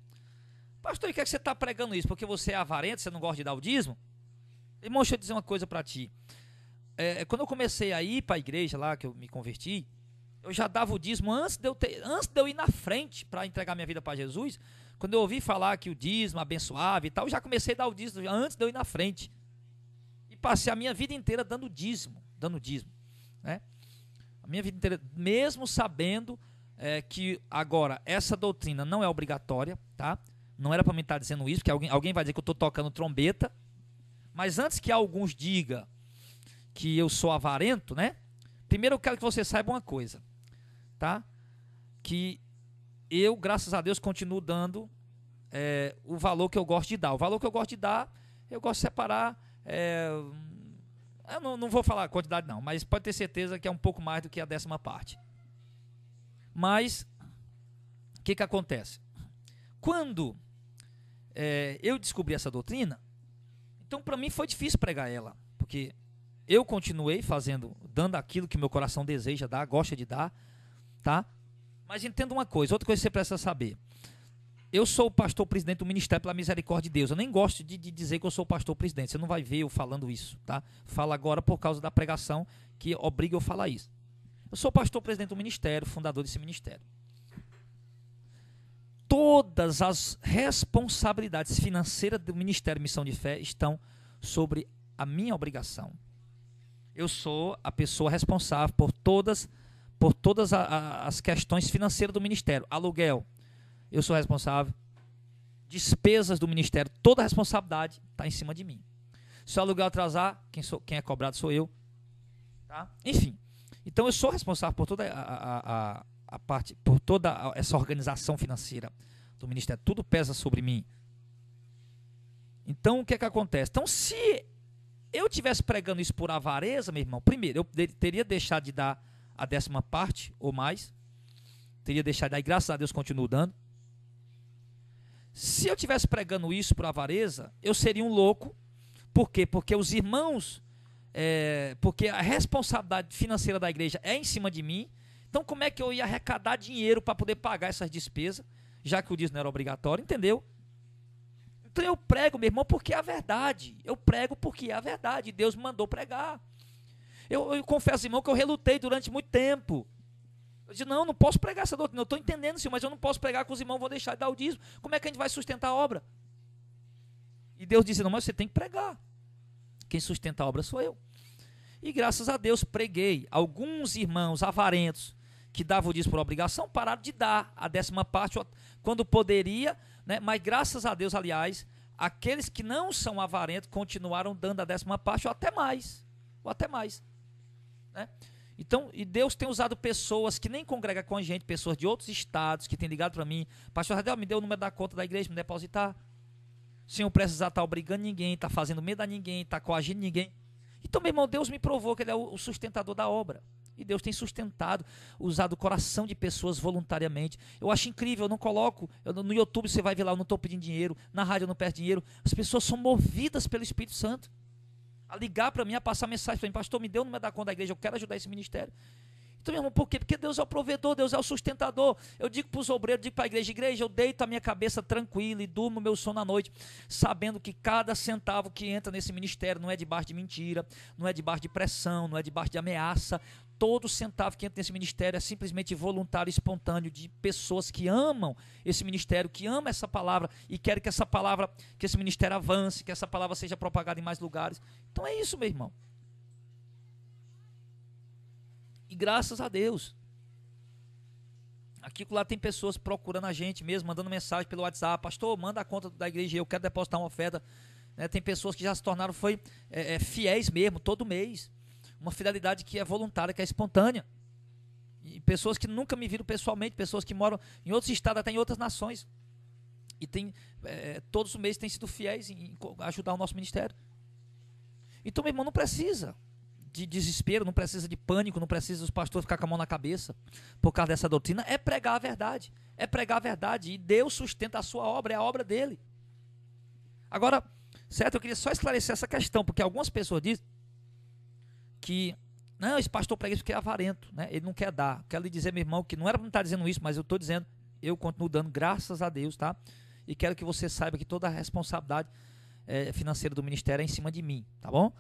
Pastor, o que, é que você está pregando isso? Porque você é avarento, você não gosta de dar o dízimo? Irmão, deixa eu dizer uma coisa para ti. É, quando eu comecei a ir para a igreja lá, que eu me converti, eu já dava o dízimo antes de eu, ter, antes de eu ir na frente para entregar minha vida para Jesus. Quando eu ouvi falar que o dízimo abençoava e tal, eu já comecei a dar o dízimo antes de eu ir na frente. E passei a minha vida inteira dando dízimo, dando dízimo. Né? A minha vida inteira, mesmo sabendo é, que agora essa doutrina não é obrigatória, tá? Não era para mim estar tá dizendo isso, porque alguém, alguém vai dizer que eu estou tocando trombeta. Mas antes que alguns digam que eu sou avarento, né? Primeiro eu quero que você saiba uma coisa, tá? Que eu, graças a Deus, continuo dando é, o valor que eu gosto de dar. O valor que eu gosto de dar, eu gosto de separar. É, eu não, não vou falar a quantidade, não, mas pode ter certeza que é um pouco mais do que a décima parte. Mas, o que, que acontece? Quando é, eu descobri essa doutrina, então para mim foi difícil pregar ela, porque eu continuei fazendo, dando aquilo que meu coração deseja dar, gosta de dar, tá? Mas entenda uma coisa, outra coisa que você precisa saber. Eu sou o pastor presidente do Ministério pela Misericórdia de Deus. Eu nem gosto de, de, dizer que eu sou o pastor presidente. Você não vai ver eu falando isso, tá? Fala agora por causa da pregação que obriga eu a falar isso. Eu sou pastor presidente do ministério, fundador desse ministério todas as responsabilidades financeiras do Ministério Missão de Fé estão sobre a minha obrigação. Eu sou a pessoa responsável por todas por todas a, a, as questões financeiras do ministério, aluguel, eu sou responsável, despesas do ministério, toda a responsabilidade está em cima de mim. Se o aluguel atrasar, quem, sou, quem é cobrado sou eu, tá? Enfim, então eu sou responsável por toda a, a a parte, por toda essa organização financeira do ministério, tudo pesa sobre mim. Então, o que é que acontece? Então, se eu tivesse pregando isso por avareza, meu irmão, primeiro, eu teria deixado de dar a décima parte ou mais. Teria deixado de dar, e graças a Deus continuo dando. Se eu tivesse pregando isso por avareza, eu seria um louco. Por quê? Porque os irmãos, é, porque a responsabilidade financeira da igreja é em cima de mim, então, como é que eu ia arrecadar dinheiro para poder pagar essas despesas, já que o dízimo era obrigatório, entendeu? Então eu prego, meu irmão, porque é a verdade. Eu prego porque é a verdade. Deus mandou pregar. Eu, eu confesso, irmão, que eu relutei durante muito tempo. Eu disse, não, não posso pregar essa doutrina. Eu estou entendendo, senhor, mas eu não posso pregar com os irmãos, vou deixar de dar o dízimo. Como é que a gente vai sustentar a obra? E Deus disse, não, mas você tem que pregar. Quem sustenta a obra sou eu. E graças a Deus preguei. Alguns irmãos avarentos que dava o dízimo por obrigação, pararam de dar a décima parte quando poderia, né? mas graças a Deus, aliás, aqueles que não são avarentos continuaram dando a décima parte ou até mais. Ou até mais. Né? Então, e Deus tem usado pessoas que nem congrega com a gente, pessoas de outros estados que têm ligado para mim. Pastor Radel, me deu o número da conta da igreja, me depositar. Senhor, precisar estar tá obrigando ninguém, tá fazendo medo a ninguém, tá coagindo ninguém. Então, meu irmão, Deus me provou que Ele é o sustentador da obra. E Deus tem sustentado, usado o coração de pessoas voluntariamente. Eu acho incrível, eu não coloco. Eu, no YouTube você vai ver lá, eu não estou pedindo dinheiro. Na rádio eu não peço dinheiro. As pessoas são movidas pelo Espírito Santo. A ligar para mim, a passar mensagem para mim. Pastor, me deu o número da conta da igreja, eu quero ajudar esse ministério. Então, meu irmão, por quê? Porque Deus é o provedor, Deus é o sustentador. Eu digo para os obreiros, digo para a igreja, igreja, eu deito a minha cabeça tranquila e durmo meu sono à noite, sabendo que cada centavo que entra nesse ministério não é debaixo de mentira, não é debaixo de pressão, não é debaixo de ameaça, todo centavo que entra nesse ministério é simplesmente voluntário, espontâneo, de pessoas que amam esse ministério, que amam essa palavra e querem que essa palavra, que esse ministério avance, que essa palavra seja propagada em mais lugares. Então é isso, meu irmão. E graças a Deus. Aqui lá tem pessoas procurando a gente mesmo, mandando mensagem pelo WhatsApp. Pastor, manda a conta da igreja, eu quero depositar uma oferta. Né, tem pessoas que já se tornaram foi, é, é, fiéis mesmo, todo mês. Uma fidelidade que é voluntária, que é espontânea. E pessoas que nunca me viram pessoalmente, pessoas que moram em outros estados, até em outras nações. E tem, é, todos os meses têm sido fiéis em, em ajudar o nosso ministério. Então, meu irmão, não precisa de desespero, não precisa de pânico, não precisa os pastores ficar com a mão na cabeça por causa dessa doutrina. É pregar a verdade. É pregar a verdade. E Deus sustenta a sua obra, é a obra dele. Agora, certo? Eu queria só esclarecer essa questão, porque algumas pessoas dizem que não, esse pastor prega isso porque é avarento, né? Ele não quer dar. Quero lhe dizer, meu irmão, que não era para estar tá dizendo isso, mas eu estou dizendo, eu continuo dando graças a Deus, tá? E quero que você saiba que toda a responsabilidade é, financeira do ministério é em cima de mim, tá bom?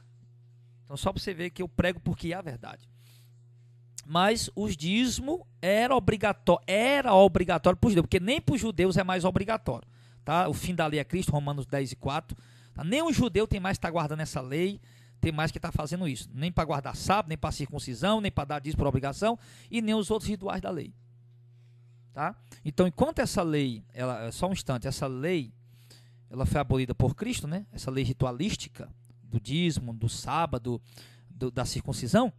Então só para você ver que eu prego porque é a verdade. Mas os dízimo era obrigatório, era obrigatório para os judeus, porque nem para os judeus é mais obrigatório, tá? O fim da lei é Cristo, Romanos 10 e 4. Tá? Nem o judeu tem mais que estar tá guardando essa lei tem mais que está fazendo isso. Nem para guardar sábado, nem para circuncisão, nem para dar disso por obrigação e nem os outros rituais da lei. Tá? Então, enquanto essa lei, ela, é, só um instante, essa lei ela foi abolida por Cristo, né? essa lei ritualística do dízimo, do sábado, do, da circuncisão,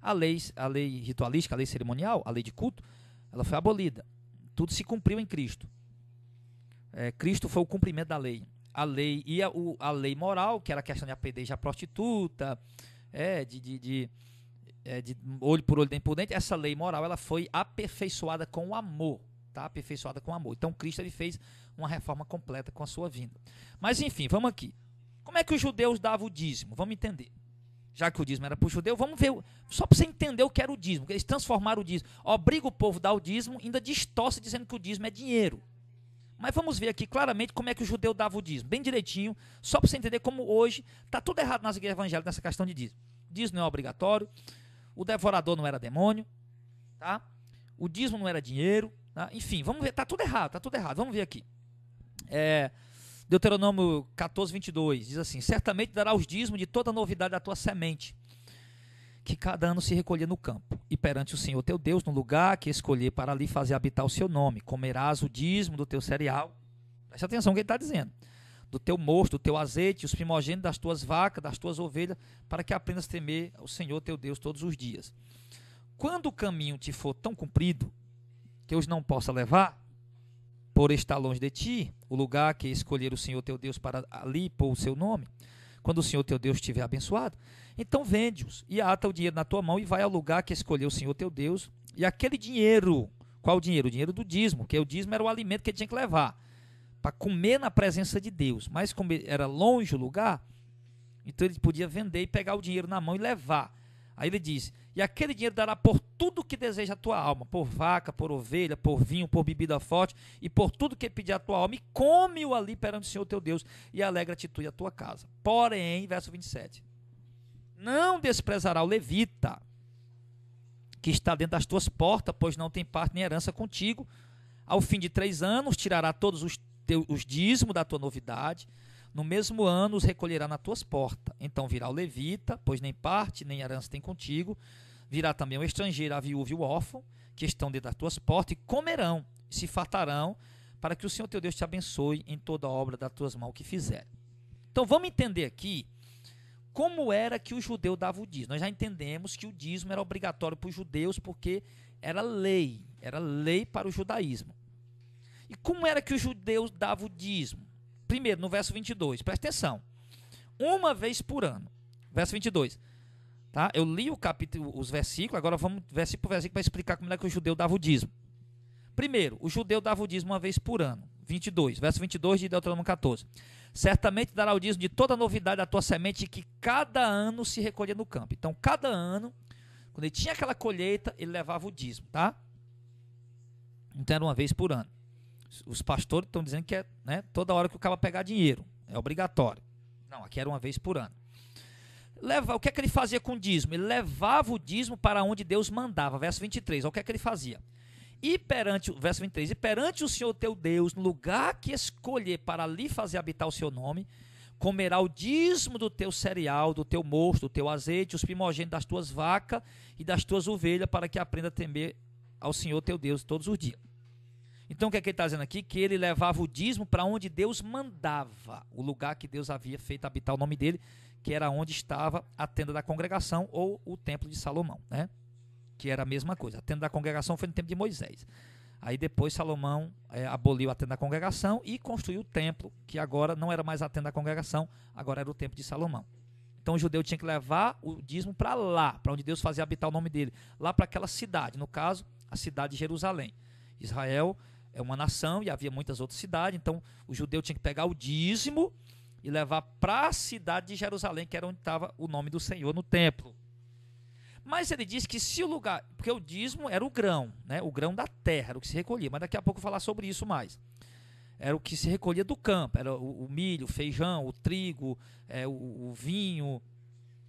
a lei, a lei ritualística, a lei cerimonial, a lei de culto, ela foi abolida. Tudo se cumpriu em Cristo. É, Cristo foi o cumprimento da lei a lei e a, o, a lei moral, que era a questão de apedrejar prostituta, é, de, de, de, é, de olho por olho, dente por dente, essa lei moral ela foi aperfeiçoada com o amor. Tá? Aperfeiçoada com amor. Então Cristo ele fez uma reforma completa com a sua vinda. Mas enfim, vamos aqui. Como é que os judeus davam o dízimo? Vamos entender. Já que o dízimo era para o judeu, vamos ver. Só para você entender o que era o dízimo. Eles transformaram o dízimo. Obriga o povo a dar o dízimo, ainda distorce dizendo que o dízimo é dinheiro. Mas vamos ver aqui claramente como é que o judeu dava o dízimo, bem direitinho, só para você entender como hoje está tudo errado nas igrejas evangélicas nessa questão de dízimo. Dízimo não é obrigatório, o devorador não era demônio, tá? O dízimo não era dinheiro, tá? enfim, vamos ver, está tudo errado, está tudo errado. Vamos ver aqui. É, Deuteronômio 14, 22 diz assim: Certamente dará os dízimos de toda novidade da tua semente que cada ano se recolhia no campo, e perante o Senhor teu Deus, no lugar que escolher para ali fazer habitar o seu nome, comerás o dízimo do teu cereal. Preste atenção no que ele está dizendo. Do teu mosto, do teu azeite, os primogênitos das tuas vacas, das tuas ovelhas, para que aprendas a temer o Senhor teu Deus todos os dias. Quando o caminho te for tão comprido, que os não possa levar, por estar longe de ti, o lugar que escolher o Senhor teu Deus para ali pôr o seu nome, quando o Senhor teu Deus tiver abençoado, então vende-os e ata o dinheiro na tua mão e vai ao lugar que escolheu o Senhor teu Deus. E aquele dinheiro, qual o dinheiro? O dinheiro do dízimo, que é o dízimo era o alimento que ele tinha que levar para comer na presença de Deus. Mas como era longe o lugar, então ele podia vender e pegar o dinheiro na mão e levar. Aí ele diz: E aquele dinheiro dará por tudo que deseja a tua alma, por vaca, por ovelha, por vinho, por bebida forte, e por tudo que pedir a tua alma, e come-o ali perante o Senhor teu Deus, e alegra-te tu e a tua casa. Porém, verso 27, não desprezará o levita, que está dentro das tuas portas, pois não tem parte nem herança contigo. Ao fim de três anos, tirará todos os, teus, os dízimos da tua novidade no mesmo ano os recolherá na tuas portas. Então virá o levita, pois nem parte nem herança tem contigo. Virá também o estrangeiro, a viúva e o órfão, que estão dentro das tuas portas, e comerão, se fartarão, para que o Senhor teu Deus te abençoe em toda a obra das tuas mãos que fizer. Então vamos entender aqui como era que o judeu dava o dízimo. Nós já entendemos que o dízimo era obrigatório para os judeus porque era lei, era lei para o judaísmo. E como era que os judeus davam o dízimo? Primeiro, no verso 22, presta atenção. Uma vez por ano. Verso 22. Tá? Eu li o capítulo, os versículos, agora vamos versículo por versículo para explicar como é que o judeu dava o dízimo. Primeiro, o judeu dava o dízimo uma vez por ano. 22, verso 22 de Deuteronômio 14. Certamente dará o dízimo de toda novidade da tua semente que cada ano se recolhe no campo. Então, cada ano, quando ele tinha aquela colheita, ele levava o dízimo, tá? Então era uma vez por ano. Os pastores estão dizendo que é né, toda hora que o cara pegar dinheiro. É obrigatório. Não, aqui era uma vez por ano. Leva, o que é que ele fazia com o dízimo? Ele levava o dízimo para onde Deus mandava. Verso 23, olha o que é que ele fazia. E perante, verso 23, e perante o Senhor teu Deus, no lugar que escolher para ali fazer habitar o seu nome, comerá o dízimo do teu cereal, do teu mosto, do teu azeite, os primogênitos das tuas vacas e das tuas ovelhas, para que aprenda a temer ao Senhor teu Deus todos os dias. Então o que é que ele está dizendo aqui? Que ele levava o dízimo para onde Deus mandava, o lugar que Deus havia feito habitar o nome dele, que era onde estava a tenda da congregação ou o templo de Salomão, né? Que era a mesma coisa. A tenda da congregação foi no tempo de Moisés. Aí depois Salomão é, aboliu a tenda da congregação e construiu o templo, que agora não era mais a tenda da congregação, agora era o templo de Salomão. Então o judeu tinha que levar o dízimo para lá, para onde Deus fazia habitar o nome dele, lá para aquela cidade, no caso, a cidade de Jerusalém. Israel é uma nação e havia muitas outras cidades, então o judeu tinha que pegar o dízimo e levar para a cidade de Jerusalém, que era onde estava o nome do Senhor no templo. Mas ele diz que se o lugar, porque o dízimo era o grão, né? O grão da terra, era o que se recolhia, mas daqui a pouco eu vou falar sobre isso mais. Era o que se recolhia do campo, era o, o milho, o feijão, o trigo, é, o, o vinho,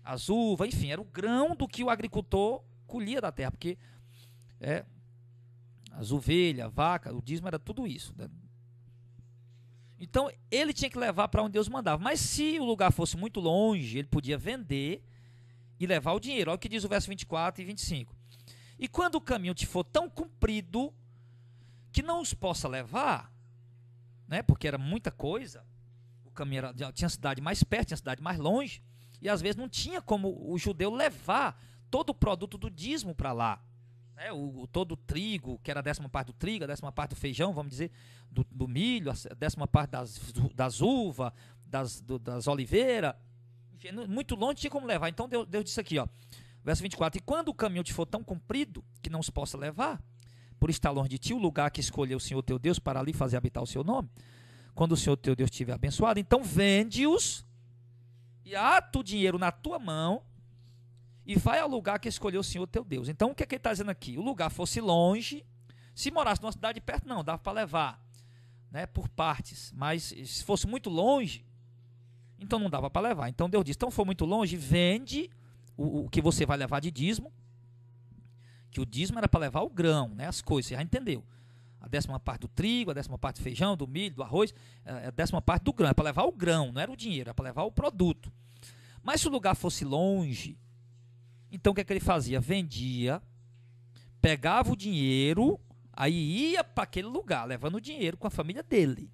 as uvas, enfim, era o grão do que o agricultor colhia da terra, porque é, as ovelhas, a vaca, o dízimo era tudo isso. Né? Então ele tinha que levar para onde Deus mandava. Mas se o lugar fosse muito longe, ele podia vender e levar o dinheiro. Olha o que diz o verso 24 e 25. E quando o caminho te for tão comprido que não os possa levar, né, porque era muita coisa, o caminho era, tinha cidade mais perto, tinha cidade mais longe, e às vezes não tinha como o judeu levar todo o produto do dízimo para lá né, o, o, todo o trigo, que era a décima parte do trigo, a décima parte do feijão, vamos dizer, do, do milho, a décima parte das, das uvas, das, das oliveiras. Muito longe tinha como levar. Então Deus, Deus disse aqui, ó, verso 24: E quando o caminho te for tão comprido que não se possa levar, por estar longe de ti, o lugar que escolheu o Senhor teu Deus para ali fazer habitar o seu nome, quando o Senhor teu Deus tiver abençoado, então vende-os e ata o dinheiro na tua mão e vai ao lugar que escolheu o Senhor teu Deus. Então o que, é que ele está dizendo aqui? O lugar fosse longe, se morasse numa cidade perto, não, dava para levar, né, por partes, mas se fosse muito longe, então não dava para levar. Então Deus diz: então for muito longe, vende o, o que você vai levar de dízimo, que o dízimo era para levar o grão, né, as coisas, você já entendeu. A décima parte do trigo, a décima parte do feijão, do milho, do arroz, eh, a décima parte do grão. É para levar o grão, não era o dinheiro, é para levar o produto. Mas se o lugar fosse longe, então o que, é que ele fazia? Vendia, pegava o dinheiro, aí ia para aquele lugar, levando o dinheiro com a família dele.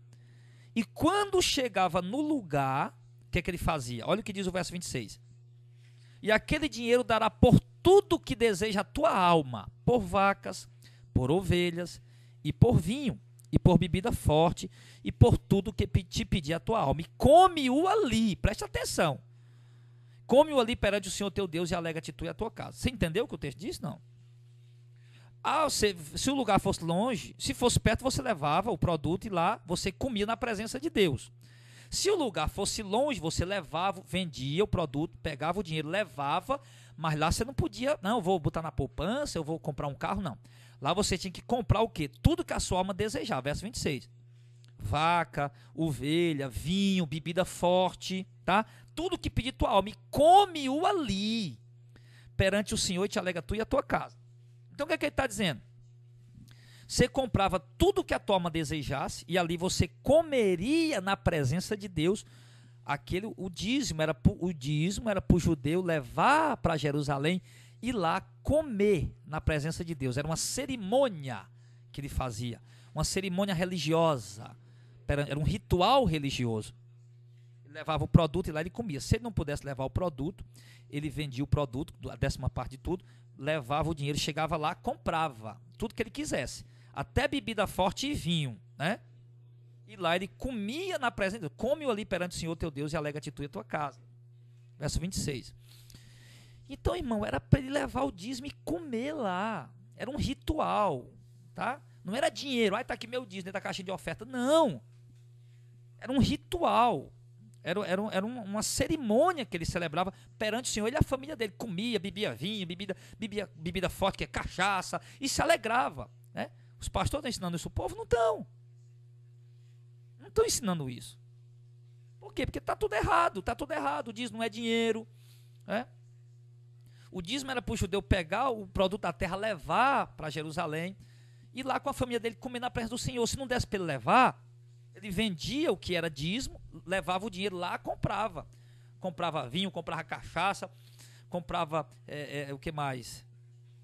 E quando chegava no lugar, o que, é que ele fazia? Olha o que diz o verso 26. E aquele dinheiro dará por tudo que deseja a tua alma, por vacas, por ovelhas e por vinho, e por bebida forte, e por tudo que te pedir a tua alma. E come-o ali, preste atenção. Come-o ali perante o Senhor teu Deus e alega-te tu e a tua casa. Você entendeu o que o texto diz? Não. Ah, se o lugar fosse longe, se fosse perto, você levava o produto e lá você comia na presença de Deus. Se o lugar fosse longe, você levava, vendia o produto, pegava o dinheiro, levava, mas lá você não podia, não, eu vou botar na poupança, eu vou comprar um carro, não. Lá você tinha que comprar o quê? Tudo que a sua alma desejava, verso 26 vaca, ovelha, vinho, bebida forte, tá? Tudo que pedir tua alma, e come-o ali, perante o Senhor e te alega tu e a tua casa. Então o que é que ele está dizendo? Você comprava tudo que a tua alma desejasse, e ali você comeria na presença de Deus. Aquele, o dízimo era o dízimo era para o judeu levar para Jerusalém e lá comer na presença de Deus. Era uma cerimônia que ele fazia, uma cerimônia religiosa era um ritual religioso. Ele levava o produto e lá ele comia. Se ele não pudesse levar o produto, ele vendia o produto, a décima parte de tudo, levava o dinheiro, chegava lá, comprava tudo que ele quisesse, até bebida forte e vinho, né? E lá ele comia na presença, come ali perante o Senhor teu Deus e alega atitude a tua casa. Verso 26. Então, irmão, era para ele levar o dízimo e comer lá. Era um ritual, tá? Não era dinheiro, ai, tá aqui meu dízimo dentro da caixa de oferta. Não era um ritual. Era, era, era uma cerimônia que ele celebrava perante o Senhor. Ele e a família dele comia, bebia vinho, bebida, bebia, bebida forte, que é cachaça, e se alegrava. Né? Os pastores estão ensinando isso, o povo não estão. Não estão ensinando isso. Por quê? Porque está tudo errado, está tudo errado. O dízimo não é dinheiro. Né? O dízimo era para o judeu pegar o produto da terra, levar para Jerusalém, e lá com a família dele comer na presença do Senhor. Se não desse para ele levar, ele vendia o que era dízimo, levava o dinheiro lá, comprava. Comprava vinho, comprava cachaça, comprava é, é, o que mais?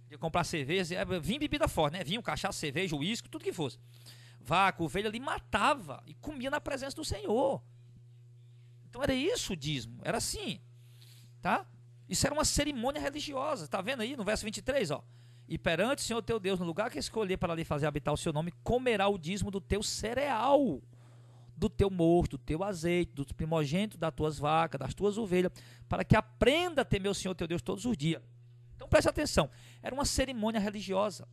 De comprar cerveja, é, vinho bebida forte, né? Vinho, cachaça, cerveja, uísque, tudo que fosse. Vaca, ovelha, ali, matava e comia na presença do Senhor. Então era isso o dízimo, era assim, tá? Isso era uma cerimônia religiosa, tá vendo aí no verso 23, ó? E perante o Senhor teu Deus, no lugar que escolher para lhe fazer habitar o seu nome, comerá o dízimo do teu cereal do teu morto, do teu azeite, do primogênito das tuas vacas, das tuas ovelhas, para que aprenda a temer o Senhor teu Deus todos os dias. Então preste atenção, era uma cerimônia religiosa.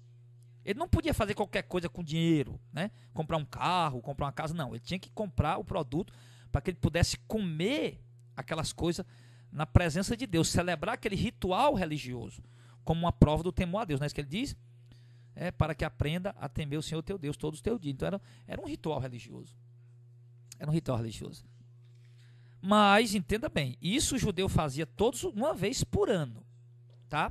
Ele não podia fazer qualquer coisa com dinheiro, né? Comprar um carro, comprar uma casa, não. Ele tinha que comprar o produto para que ele pudesse comer aquelas coisas na presença de Deus, celebrar aquele ritual religioso como uma prova do temor a Deus. Não é isso que ele diz? É para que aprenda a temer o Senhor teu Deus todos os teus dias. Então era, era um ritual religioso. Era um ritual religioso. Mas entenda bem, isso o judeu fazia todos uma vez por ano, tá?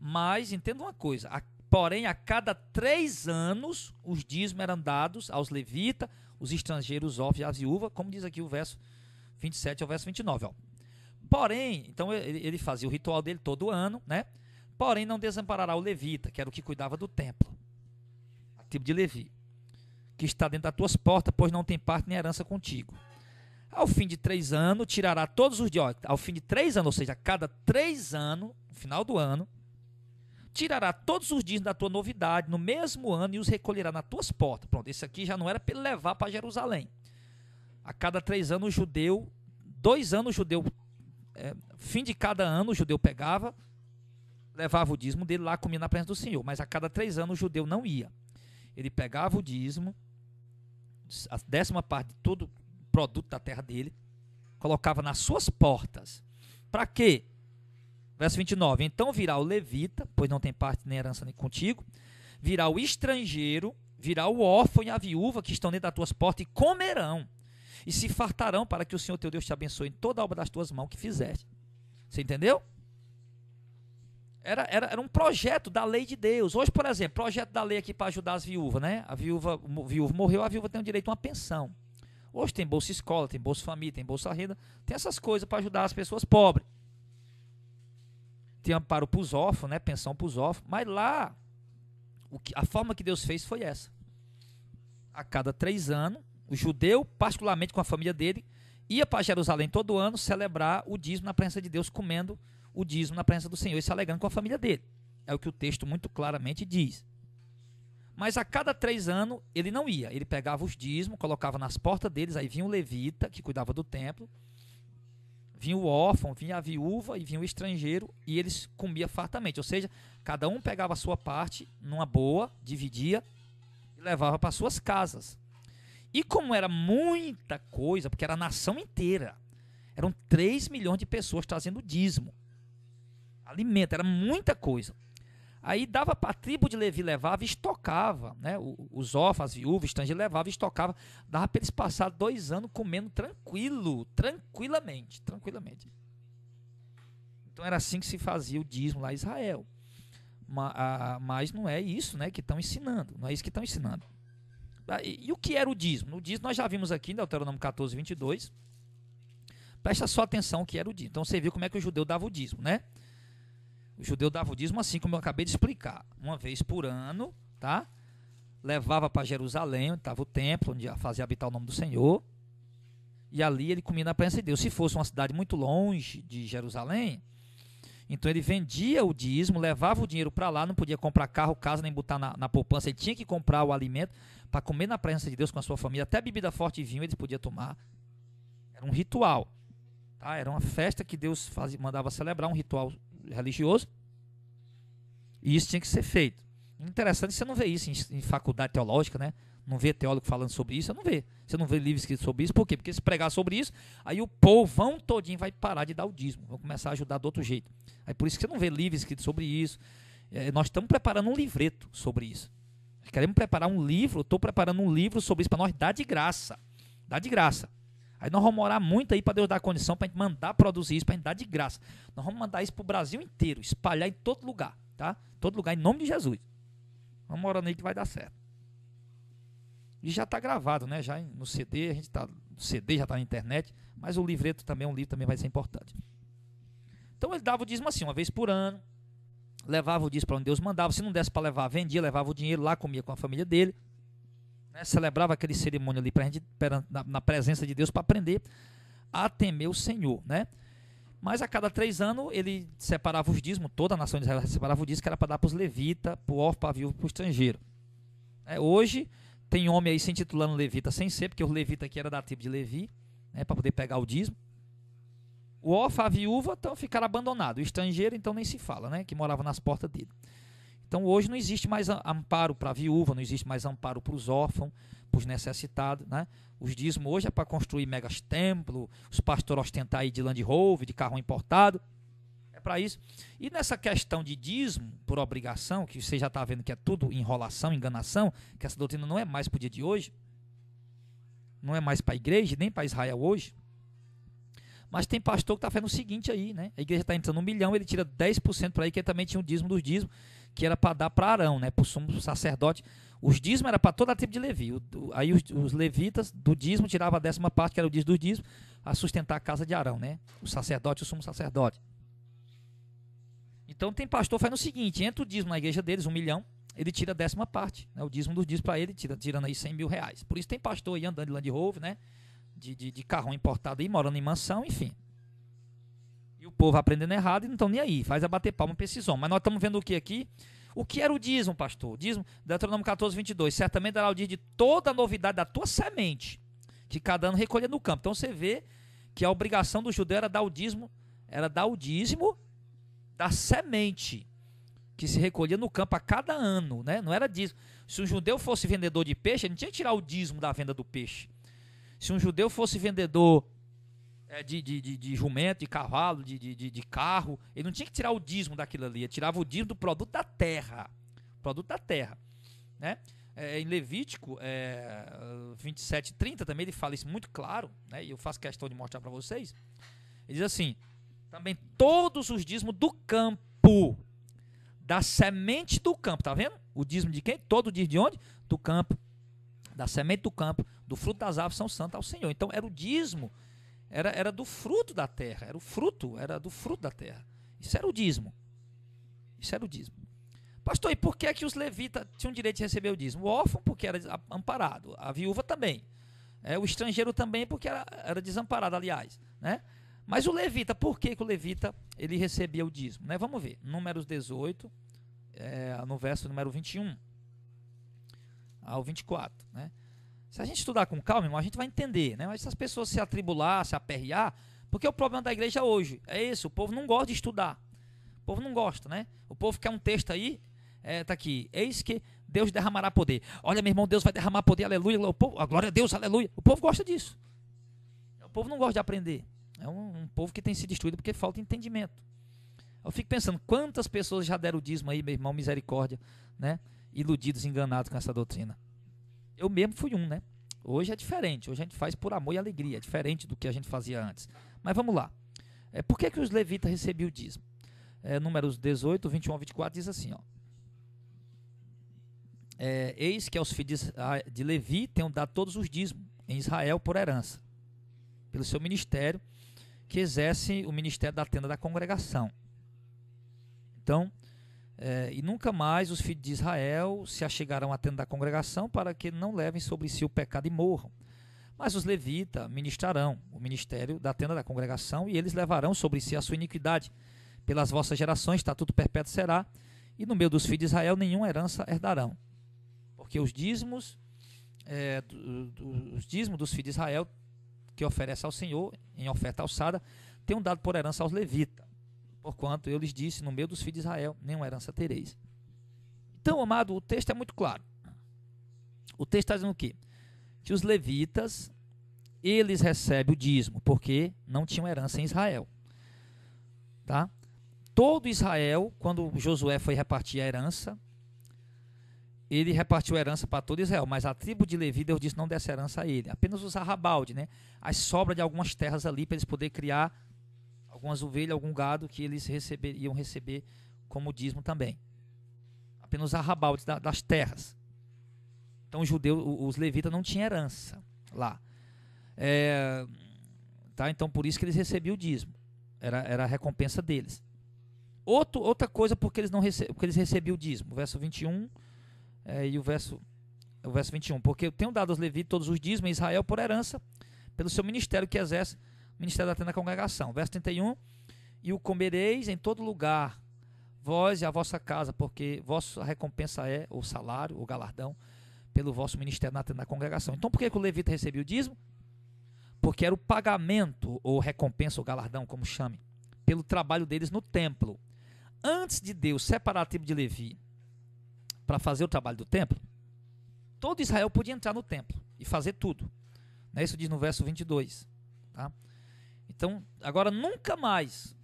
Mas entenda uma coisa, a, porém a cada três anos os dízimos eram dados aos levitas, os estrangeiros, os órfãos e as viúvas, como diz aqui o verso 27 ao verso 29, ó. Porém, então ele, ele fazia o ritual dele todo ano, né? Porém não desamparará o levita, que era o que cuidava do templo, a tribo de Levi que está dentro das tuas portas, pois não tem parte nem herança contigo. Ao fim de três anos, tirará todos os dióxidos. Ao fim de três anos, ou seja, a cada três anos, no final do ano, tirará todos os dias da tua novidade no mesmo ano e os recolherá nas tuas portas. Pronto, esse aqui já não era para ele levar para Jerusalém. A cada três anos, o judeu, dois anos, o judeu, é, fim de cada ano, o judeu pegava, levava o dízimo dele lá, comia na presença do Senhor. Mas a cada três anos, o judeu não ia. Ele pegava o dízimo, a décima parte de todo produto da terra dele, colocava nas suas portas. Para quê? Verso 29. Então virá o levita, pois não tem parte nem herança nem contigo, virá o estrangeiro, virá o órfão e a viúva que estão dentro das tuas portas e comerão. E se fartarão para que o Senhor teu Deus te abençoe em toda a obra das tuas mãos que fizeste. Você entendeu? Era, era, era um projeto da lei de Deus. Hoje, por exemplo, projeto da lei aqui para ajudar as viúvas, né? A viúva, o viúvo morreu, a viúva tem o direito a uma pensão. Hoje tem Bolsa Escola, tem Bolsa Família, tem Bolsa Renda, tem essas coisas para ajudar as pessoas pobres. Tem amparo para os órfãos, né? Pensão para os órfãos. Mas lá, o que, a forma que Deus fez foi essa. A cada três anos, o judeu, particularmente com a família dele, ia para Jerusalém todo ano celebrar o dízimo na presença de Deus, comendo o dízimo na presença do Senhor e se alegrando com a família dele. É o que o texto muito claramente diz. Mas a cada três anos ele não ia. Ele pegava os dízimos, colocava nas portas deles, aí vinha o levita, que cuidava do templo, vinha o órfão, vinha a viúva e vinha o estrangeiro, e eles comiam fartamente. Ou seja, cada um pegava a sua parte numa boa, dividia e levava para suas casas. E como era muita coisa, porque era a nação inteira, eram 3 milhões de pessoas trazendo dízimo alimento, era muita coisa. Aí dava para a tribo de Levi levava e estocava, né? Os órfãos, as viúvas, estrangeiros levava e estocava. Dava para eles passar dois anos comendo tranquilo, tranquilamente, tranquilamente. Então era assim que se fazia o dízimo lá em Israel. Mas não é isso né, que estão ensinando. Não é isso que estão ensinando. Ah, e, e o que era o dízimo? O dízimo nós já vimos aqui em Deuteronômio 14, 22. Presta só atenção o que era o dízimo. Então você viu como é que o judeu dava o dízimo, né? O judeu dava o dízimo assim, como eu acabei de explicar. Uma vez por ano, tá? Levava para Jerusalém, onde estava o templo, onde fazia habitar o nome do Senhor. E ali ele comia na presença de Deus. Se fosse uma cidade muito longe de Jerusalém, então ele vendia o dízimo, levava o dinheiro para lá, não podia comprar carro, casa, nem botar na, na poupança. Ele tinha que comprar o alimento para comer na presença de Deus com a sua família. Até bebida forte e vinho ele podia tomar. Era um ritual. Tá? Era uma festa que Deus fazia, mandava celebrar, um ritual religioso. E isso tinha que ser feito. Interessante, você não vê isso em, em faculdade teológica, né? Não vê teólogo falando sobre isso, você não vê. Você não vê livro escrito sobre isso, por quê? Porque se pregar sobre isso, aí o povão todinho vai parar de dar o dízimo, vai começar a ajudar de outro jeito. Aí por isso que você não vê livro escrito sobre isso. É, nós estamos preparando um livreto sobre isso. Queremos preparar um livro, estou preparando um livro sobre isso para nós dar de graça. Dá de graça. Aí nós vamos orar muito aí para Deus dar condição para a gente mandar produzir isso, para a gente dar de graça. Nós vamos mandar isso para o Brasil inteiro, espalhar em todo lugar, tá? Todo lugar, em nome de Jesus. Vamos orando aí que vai dar certo. E já está gravado, né? Já no CD, a gente está. O CD já está na internet, mas o livreto também, um livro também vai ser importante. Então ele dava o dízimo assim, uma vez por ano, levava o dízimo para onde Deus mandava. Se não desse para levar, vendia, levava o dinheiro lá, comia com a família dele né, celebrava aquele cerimônia ali pra gente, pra, na, na, presença de Deus para aprender a temer o Senhor, né? Mas a cada três anos ele separava os dízimos, toda a nação de Israel separava o dízimo que era para dar para os levitas, para o órfão, para viúvo, para o estrangeiro. É, hoje tem homem aí se intitulando levita sem ser, porque o levita aqui era da tribo de Levi, né, para poder pegar o dízimo. O órfão, a viúva, então ficaram abandonados. O estrangeiro, então, nem se fala, né? Que morava nas portas dele. Então hoje não existe mais amparo para a viúva, não existe mais amparo para os órfãos, para os necessitados. Né? Os dízimos hoje é para construir megas templos, os pastores ostentar aí de Land Rover, de carro importado. É para isso. E nessa questão de dízimo por obrigação, que você já está vendo que é tudo enrolação, enganação, que essa doutrina não é mais para o dia de hoje, não é mais para a igreja, nem para Israel hoje. Mas tem pastor que está fazendo o seguinte aí, né? A igreja está entrando um milhão, ele tira 10% para aí, que ele também tinha um dízimo dos dízimos que era para dar para Arão, né, para o sumo sacerdote. Os dízimos era para toda a tribo de Levi. O, aí os, os, levitas do dízimo tirava a décima parte, que era o dízimo do dízimo, a sustentar a casa de Arão, né? O sacerdote, o sumo sacerdote. Então tem pastor faz o seguinte, entra o dízimo na igreja deles, um milhão, ele tira a décima parte, né? O dízimo dos dízimos para ele, tira, tirando aí 100 mil reais. Por isso tem pastor aí andando de Land Rover, né? De, de, de carrão importado aí, morando em mansão, enfim povo aprendendo errado e não estão nem aí. Faz a bater palma para esses homens. Mas nós estamos vendo o que aqui? O que era o dízimo, pastor? dízimo, Deuteronômio 14, 22. Certamente dará o dia de toda a novidade da tua semente, que cada ano recolha no campo. Então você vê que a obrigação do judeu era dar o dízimo, era dar o dízimo da semente que se recolhia no campo a cada ano, né? Não era dízimo. Se um judeu fosse vendedor de peixe, ele não tinha que tirar o dízimo da venda do peixe. Se um judeu fosse vendedor é, de, de, de, de, jumento, de cavalo, de, de, de, carro. Ele não tinha que tirar o dízimo daquilo ali, ele tirava o dízimo do produto da terra. Produto da terra. Né? É, em Levítico é, 27, 30 também ele fala isso muito claro, né? e eu faço questão de mostrar para vocês. Ele diz assim: também todos os dízimos do campo, da semente do campo, tá vendo? O dízimo de quem? Todo dízimo de onde? Do campo, da semente do campo, do fruto das árvores são santos ao Senhor. Então era o dízimo era, era do fruto da terra, era o fruto, era do fruto da terra. Isso era o dízimo. Isso era o dízimo. Pastor, e por que, é que os levitas tinham direito de receber o dízimo? O órfão, porque era amparado, a viúva também. É, o estrangeiro também, porque era, era desamparado, aliás. Né? Mas o levita, por que, que o levita ele recebia o dízimo? Né? Vamos ver, Números 18, é, no verso número 21 ao 24. Né? Se a gente estudar com calma, irmão, a gente vai entender, né? Mas se as pessoas se atribular, se aperrear, porque é o problema da igreja hoje é esse, o povo não gosta de estudar. O povo não gosta, né? O povo quer um texto aí, é, tá aqui. Eis que Deus derramará poder. Olha, meu irmão, Deus vai derramar poder, aleluia. O povo, a glória a Deus, aleluia. O povo gosta disso. O povo não gosta de aprender. É um, um povo que tem se destruído porque falta entendimento. Eu fico pensando, quantas pessoas já deram o dízimo aí, meu irmão, misericórdia, né? Iludidos, enganados com essa doutrina eu mesmo fui um, né? Hoje é diferente, hoje a gente faz por amor e alegria, é diferente do que a gente fazia antes. Mas vamos lá. É, por que, que os levitas recebiam o dízimo? É, números 18, 21 24 diz assim, ó. É, Eis que aos filhos de ah, Levi tenham dado todos os dízimos em Israel por herança, pelo seu ministério, que exerce o ministério da tenda da congregação. Então, é, e nunca mais os filhos de Israel se achegarão à tenda da congregação para que não levem sobre si o pecado e morram. Mas os levitas ministrarão o ministério da tenda da congregação e eles levarão sobre si a sua iniquidade. Pelas vossas gerações, estatuto perpétuo será, e no meio dos filhos de Israel nenhuma herança herdarão. Porque os dízimos, é, do, do, os dízimos dos filhos de Israel que oferece ao Senhor em oferta alçada, um dado por herança aos levitas porquanto eu lhes disse no meio dos filhos de Israel, nenhuma herança tereis. Então, amado, o texto é muito claro. O texto está dizendo o quê? Que os levitas, eles recebem o dízimo, porque não tinham herança em Israel. Tá? Todo Israel, quando Josué foi repartir a herança, ele repartiu a herança para todo Israel, mas a tribo de Levi, Deus disse, não desse herança a ele. Apenas os arrabalde, né? As sobras de algumas terras ali, para eles poderem criar algumas ovelhas, algum gado que eles receber, iam receber como dízimo também. Apenas arrabaldes da, das terras. Então os judeus, os levitas não tinham herança lá. É, tá? Então por isso que eles recebiam o dízimo. Era, era a recompensa deles. Outro, outra coisa porque eles não rece, porque eles recebiam o dízimo. O verso 21 é, e o verso, o verso 21. Porque eu tenho dado aos levitas todos os dízimos em Israel por herança, pelo seu ministério que exerce ministério da tenda da congregação. Verso 31. E o comereis em todo lugar, vós e a vossa casa, porque vossa recompensa é o salário, o galardão, pelo vosso ministério na tenda da congregação. Então, por que, que o levita recebeu o dízimo? Porque era o pagamento, ou recompensa, ou galardão, como chame, pelo trabalho deles no templo. Antes de Deus separar a tribo de Levi para fazer o trabalho do templo, todo Israel podia entrar no templo e fazer tudo. É isso diz no verso 22. Tá? Então, agora nunca mais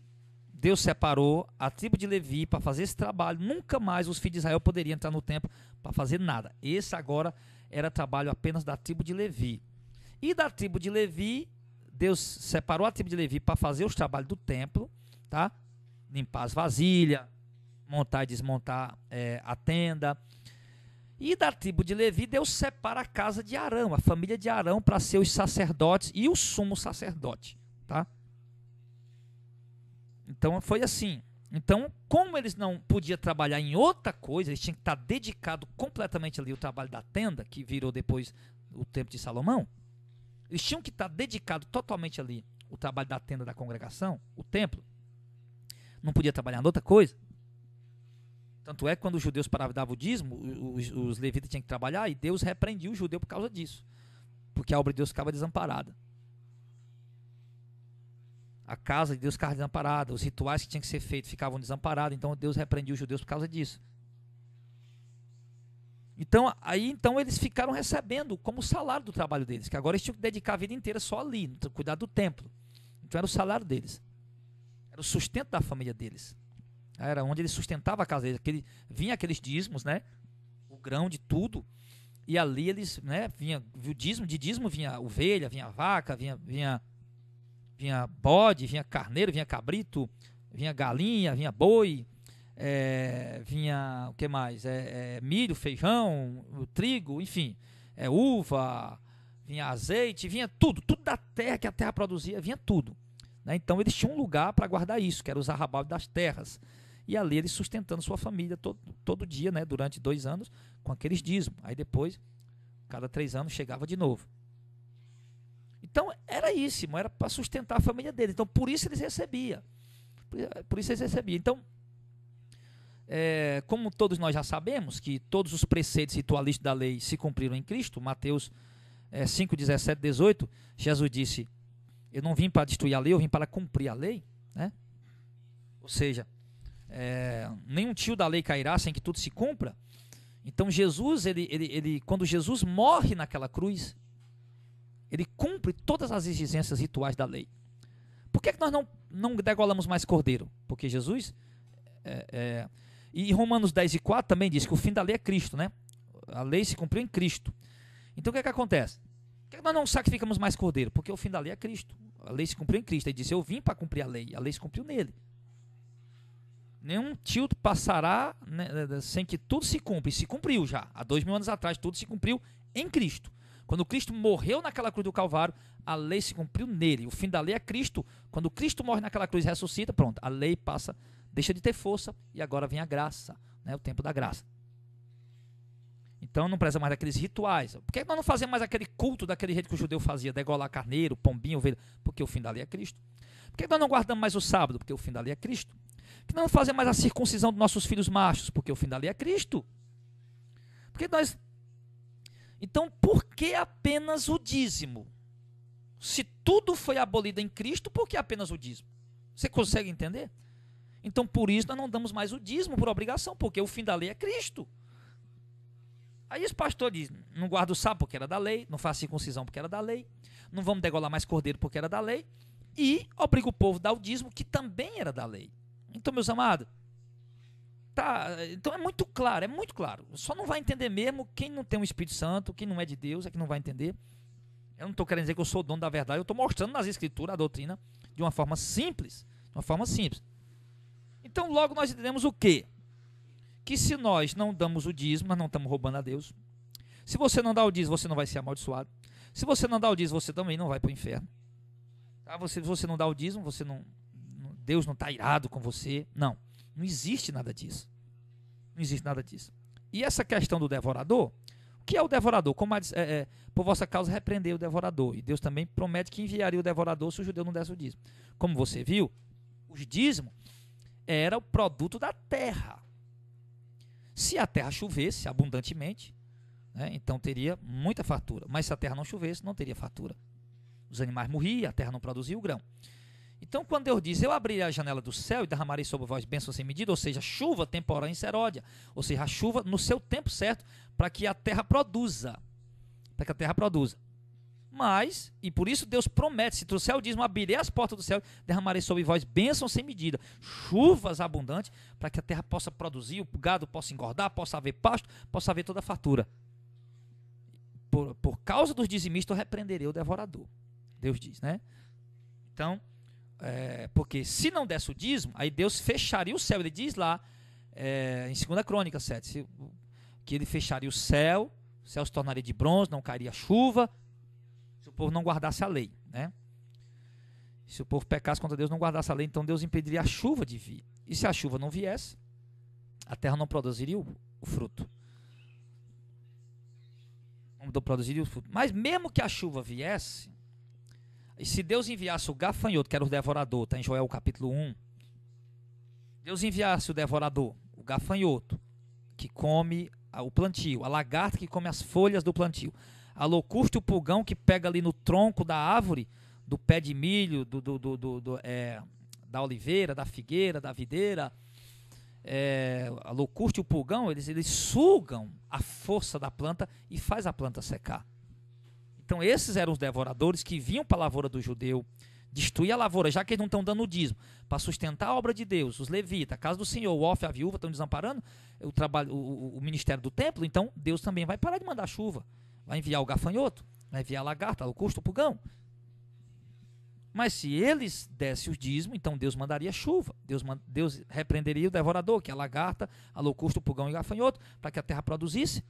Deus separou a tribo de Levi para fazer esse trabalho. Nunca mais os filhos de Israel poderiam entrar no templo para fazer nada. Esse agora era trabalho apenas da tribo de Levi. E da tribo de Levi, Deus separou a tribo de Levi para fazer os trabalhos do templo, tá? Limpar as vasilhas, montar e desmontar é, a tenda. E da tribo de Levi, Deus separa a casa de Arão, a família de Arão, para ser os sacerdotes e o sumo sacerdote tá? Então foi assim. Então, como eles não podiam trabalhar em outra coisa, eles tinham que estar tá dedicados completamente ali o trabalho da tenda, que virou depois o tempo de Salomão. Eles tinham que estar tá dedicados totalmente ali o trabalho da tenda da congregação, o templo. Não podia trabalhar em outra coisa. Tanto é que quando os judeus paravam davam o dízimo, os, os levitas tinham que trabalhar e Deus repreendia o judeu por causa disso. Porque a obra de Deus ficava desamparada a casa de Deus ficava desamparada, os rituais que tinham que ser feitos ficavam desamparados, então Deus repreendia os judeus por causa disso. Então, aí então eles ficaram recebendo como salário do trabalho deles, que agora eles tinham que dedicar a vida inteira só ali, cuidar do templo. Então era o salário deles. Era o sustento da família deles. Era onde eles sustentavam a casa deles. Aquele, vinha aqueles dízimos, né? O grão de tudo. E ali eles, né, vinha o dízimo, de dízimo vinha ovelha, vinha vaca, vinha, vinha vinha bode, vinha carneiro, vinha cabrito, vinha galinha, vinha boi, é, vinha o que mais? É, é, milho, feijão, trigo, enfim, é, uva, vinha azeite, vinha tudo, tudo da terra que a terra produzia, vinha tudo. Né? Então eles tinham um lugar para guardar isso, que era os arrabaldes das terras. E ali eles sustentando sua família todo, todo dia, né, durante dois anos, com aqueles dízimos. Aí depois, cada três anos, chegava de novo. Então era isso, era para sustentar a família dele. Então por isso eles recebiam. Por isso eles recebiam. Então, é, como todos nós já sabemos que todos os preceitos ritualistas da lei se cumpriram em Cristo, Mateus é, 5, 17, 18, Jesus disse: Eu não vim para destruir a lei, eu vim para cumprir a lei. Né? Ou seja, é, nenhum tio da lei cairá sem que tudo se cumpra. Então Jesus, ele, ele, ele, quando Jesus morre naquela cruz, ele cumpre todas as exigências rituais da lei. Por que, é que nós não, não degolamos mais cordeiro? Porque Jesus. É, é, e Romanos 10 e 4 também diz que o fim da lei é Cristo, né? A lei se cumpriu em Cristo. Então o que é que acontece? Por que, é que nós não sacrificamos mais cordeiro? Porque o fim da lei é Cristo. A lei se cumpriu em Cristo. Ele disse: Eu vim para cumprir a lei. A lei se cumpriu nele. Nenhum tilde passará né, né, sem que tudo se cumpra. E se cumpriu já. Há dois mil anos atrás, tudo se cumpriu em Cristo. Quando Cristo morreu naquela cruz do Calvário, a lei se cumpriu nele. O fim da lei é Cristo. Quando Cristo morre naquela cruz e ressuscita, pronto, a lei passa, deixa de ter força e agora vem a graça, né, o tempo da graça. Então não precisa mais daqueles rituais. Por que nós não fazemos mais aquele culto daquele jeito que o judeu fazia, degolar carneiro, pombinho, ovelha? Porque o fim da lei é Cristo. Por que nós não guardamos mais o sábado? Porque o fim da lei é Cristo. Por que nós não fazemos mais a circuncisão dos nossos filhos machos? Porque o fim da lei é Cristo. Por que nós então, por que apenas o dízimo? Se tudo foi abolido em Cristo, por que apenas o dízimo? Você consegue entender? Então, por isso, nós não damos mais o dízimo por obrigação, porque o fim da lei é Cristo. Aí os pastores dizem: não guarda o sábado porque era da lei, não faz circuncisão porque era da lei, não vamos degolar mais cordeiro porque era da lei, e obriga o povo a dar o dízimo que também era da lei. Então, meus amados, Tá, então é muito claro, é muito claro. Só não vai entender mesmo quem não tem o um Espírito Santo, quem não é de Deus, é que não vai entender. Eu não estou querendo dizer que eu sou dono da verdade, eu estou mostrando nas escrituras a doutrina de uma forma simples, de uma forma simples. Então logo nós entendemos o quê? Que se nós não damos o dízimo, nós não estamos roubando a Deus. Se você não dá o dízimo, você não vai ser amaldiçoado. Se você não dá o dízimo, você também não vai para o inferno. Tá? Você, se você não dá o dízimo, você não, Deus não está irado com você. Não. Não existe nada disso. Não existe nada disso. E essa questão do devorador, o que é o devorador? Como a, é, é, por vossa causa repreendeu o devorador. E Deus também promete que enviaria o devorador se o judeu não desse o dízimo. Como você viu, o dízimo era o produto da terra. Se a terra chovesse abundantemente, né, então teria muita fartura. Mas se a terra não chovesse, não teria fartura. Os animais morriam, a terra não produzia o grão. Então, quando Deus diz, eu abrirei a janela do céu e derramarei sobre vós bênçãos sem medida, ou seja, chuva temporal e seródia, ou seja, a chuva no seu tempo certo, para que a terra produza, para que a terra produza. Mas, e por isso Deus promete, se trouxer o dízimo, abrirei as portas do céu, derramarei sobre vós bênçãos sem medida, chuvas abundantes, para que a terra possa produzir, o gado possa engordar, possa haver pasto, possa haver toda a fatura. Por, por causa dos dizimistas, eu repreenderei o devorador. Deus diz, né? Então, é, porque se não desse o dízimo, aí Deus fecharia o céu. Ele diz lá é, em 2 Crônica 7, que ele fecharia o céu, o céu se tornaria de bronze, não cairia chuva, se o povo não guardasse a lei. Né? Se o povo pecasse contra Deus, não guardasse a lei, então Deus impediria a chuva de vir. E se a chuva não viesse, a terra não produziria o, o fruto. Não produziria o fruto. Mas mesmo que a chuva viesse, e se Deus enviasse o gafanhoto, que era o devorador, está em Joel capítulo 1. Deus enviasse o devorador, o gafanhoto, que come o plantio, a lagarta que come as folhas do plantio, a e o pulgão que pega ali no tronco da árvore, do pé de milho, do, do, do, do é, da oliveira, da figueira, da videira, é, a locusta e o pulgão, eles, eles sugam a força da planta e faz a planta secar. Então, esses eram os devoradores que vinham para a lavoura do judeu, destruir a lavoura, já que eles não estão dando o dízimo, para sustentar a obra de Deus, os levitas, a casa do Senhor, o off, a viúva, estão desamparando o, trabalho, o, o ministério do templo, então Deus também vai parar de mandar chuva, vai enviar o gafanhoto, vai enviar a lagarta, o custo, o pulgão. Mas se eles dessem o dízimo, então Deus mandaria chuva. Deus, Deus repreenderia o devorador, que é a lagarta, a locusta, o pulgão e o gafanhoto, para que a terra produzisse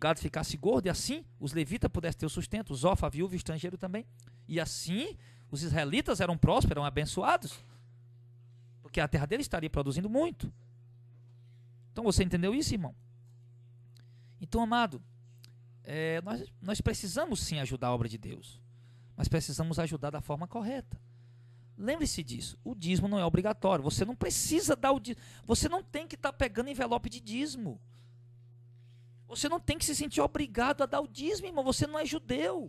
gado ficasse gordo, e assim os levitas pudessem ter o sustento, os ofa, viúva, estrangeiro também. E assim os israelitas eram prósperos, eram abençoados, porque a terra deles estaria produzindo muito. Então você entendeu isso, irmão? Então, amado, é, nós, nós precisamos sim ajudar a obra de Deus, mas precisamos ajudar da forma correta. Lembre-se disso, o dízimo não é obrigatório. Você não precisa dar o dízimo. Você não tem que estar tá pegando envelope de dízimo. Você não tem que se sentir obrigado a dar o dízimo, irmão. Você não é judeu.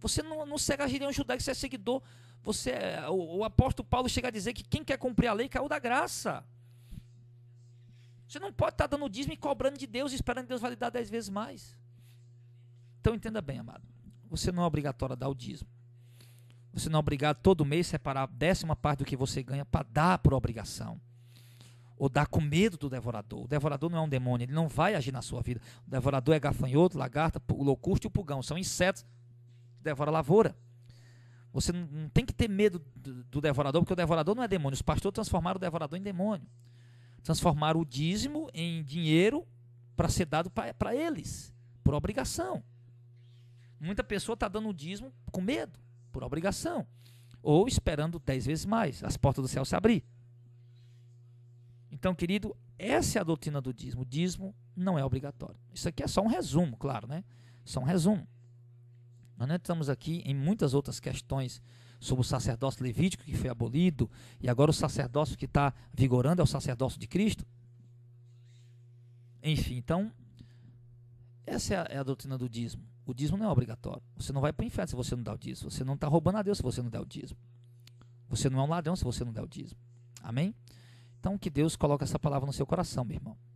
Você não, não segue a religião judaica, você é seguidor. Você, é, o, o apóstolo Paulo chega a dizer que quem quer cumprir a lei caiu da graça. Você não pode estar dando dízimo e cobrando de Deus e esperando Deus validar dez vezes mais. Então entenda bem, amado. Você não é obrigatório a dar o dízimo. Você não é obrigado todo mês separar a décima parte do que você ganha para dar por obrigação ou dá com medo do devorador. O devorador não é um demônio, ele não vai agir na sua vida. O devorador é gafanhoto, lagarta, o locusto e o pulgão. São insetos que devoram a lavoura. Você não tem que ter medo do devorador, porque o devorador não é demônio. Os pastores transformaram o devorador em demônio. Transformaram o dízimo em dinheiro para ser dado para eles, por obrigação. Muita pessoa está dando o dízimo com medo, por obrigação. Ou esperando dez vezes mais, as portas do céu se abrir. Então, querido, essa é a doutrina do dízimo. O dízimo não é obrigatório. Isso aqui é só um resumo, claro, né? Só um resumo. Nós não estamos aqui em muitas outras questões sobre o sacerdócio levítico que foi abolido e agora o sacerdócio que está vigorando é o sacerdócio de Cristo. Enfim, então, essa é a, é a doutrina do dízimo. O dízimo não é obrigatório. Você não vai para o inferno se você não dá o dízimo. Você não está roubando a Deus se você não dá o dízimo. Você não é um ladrão se você não der o dízimo. Amém? Então que Deus coloque essa palavra no seu coração, meu irmão.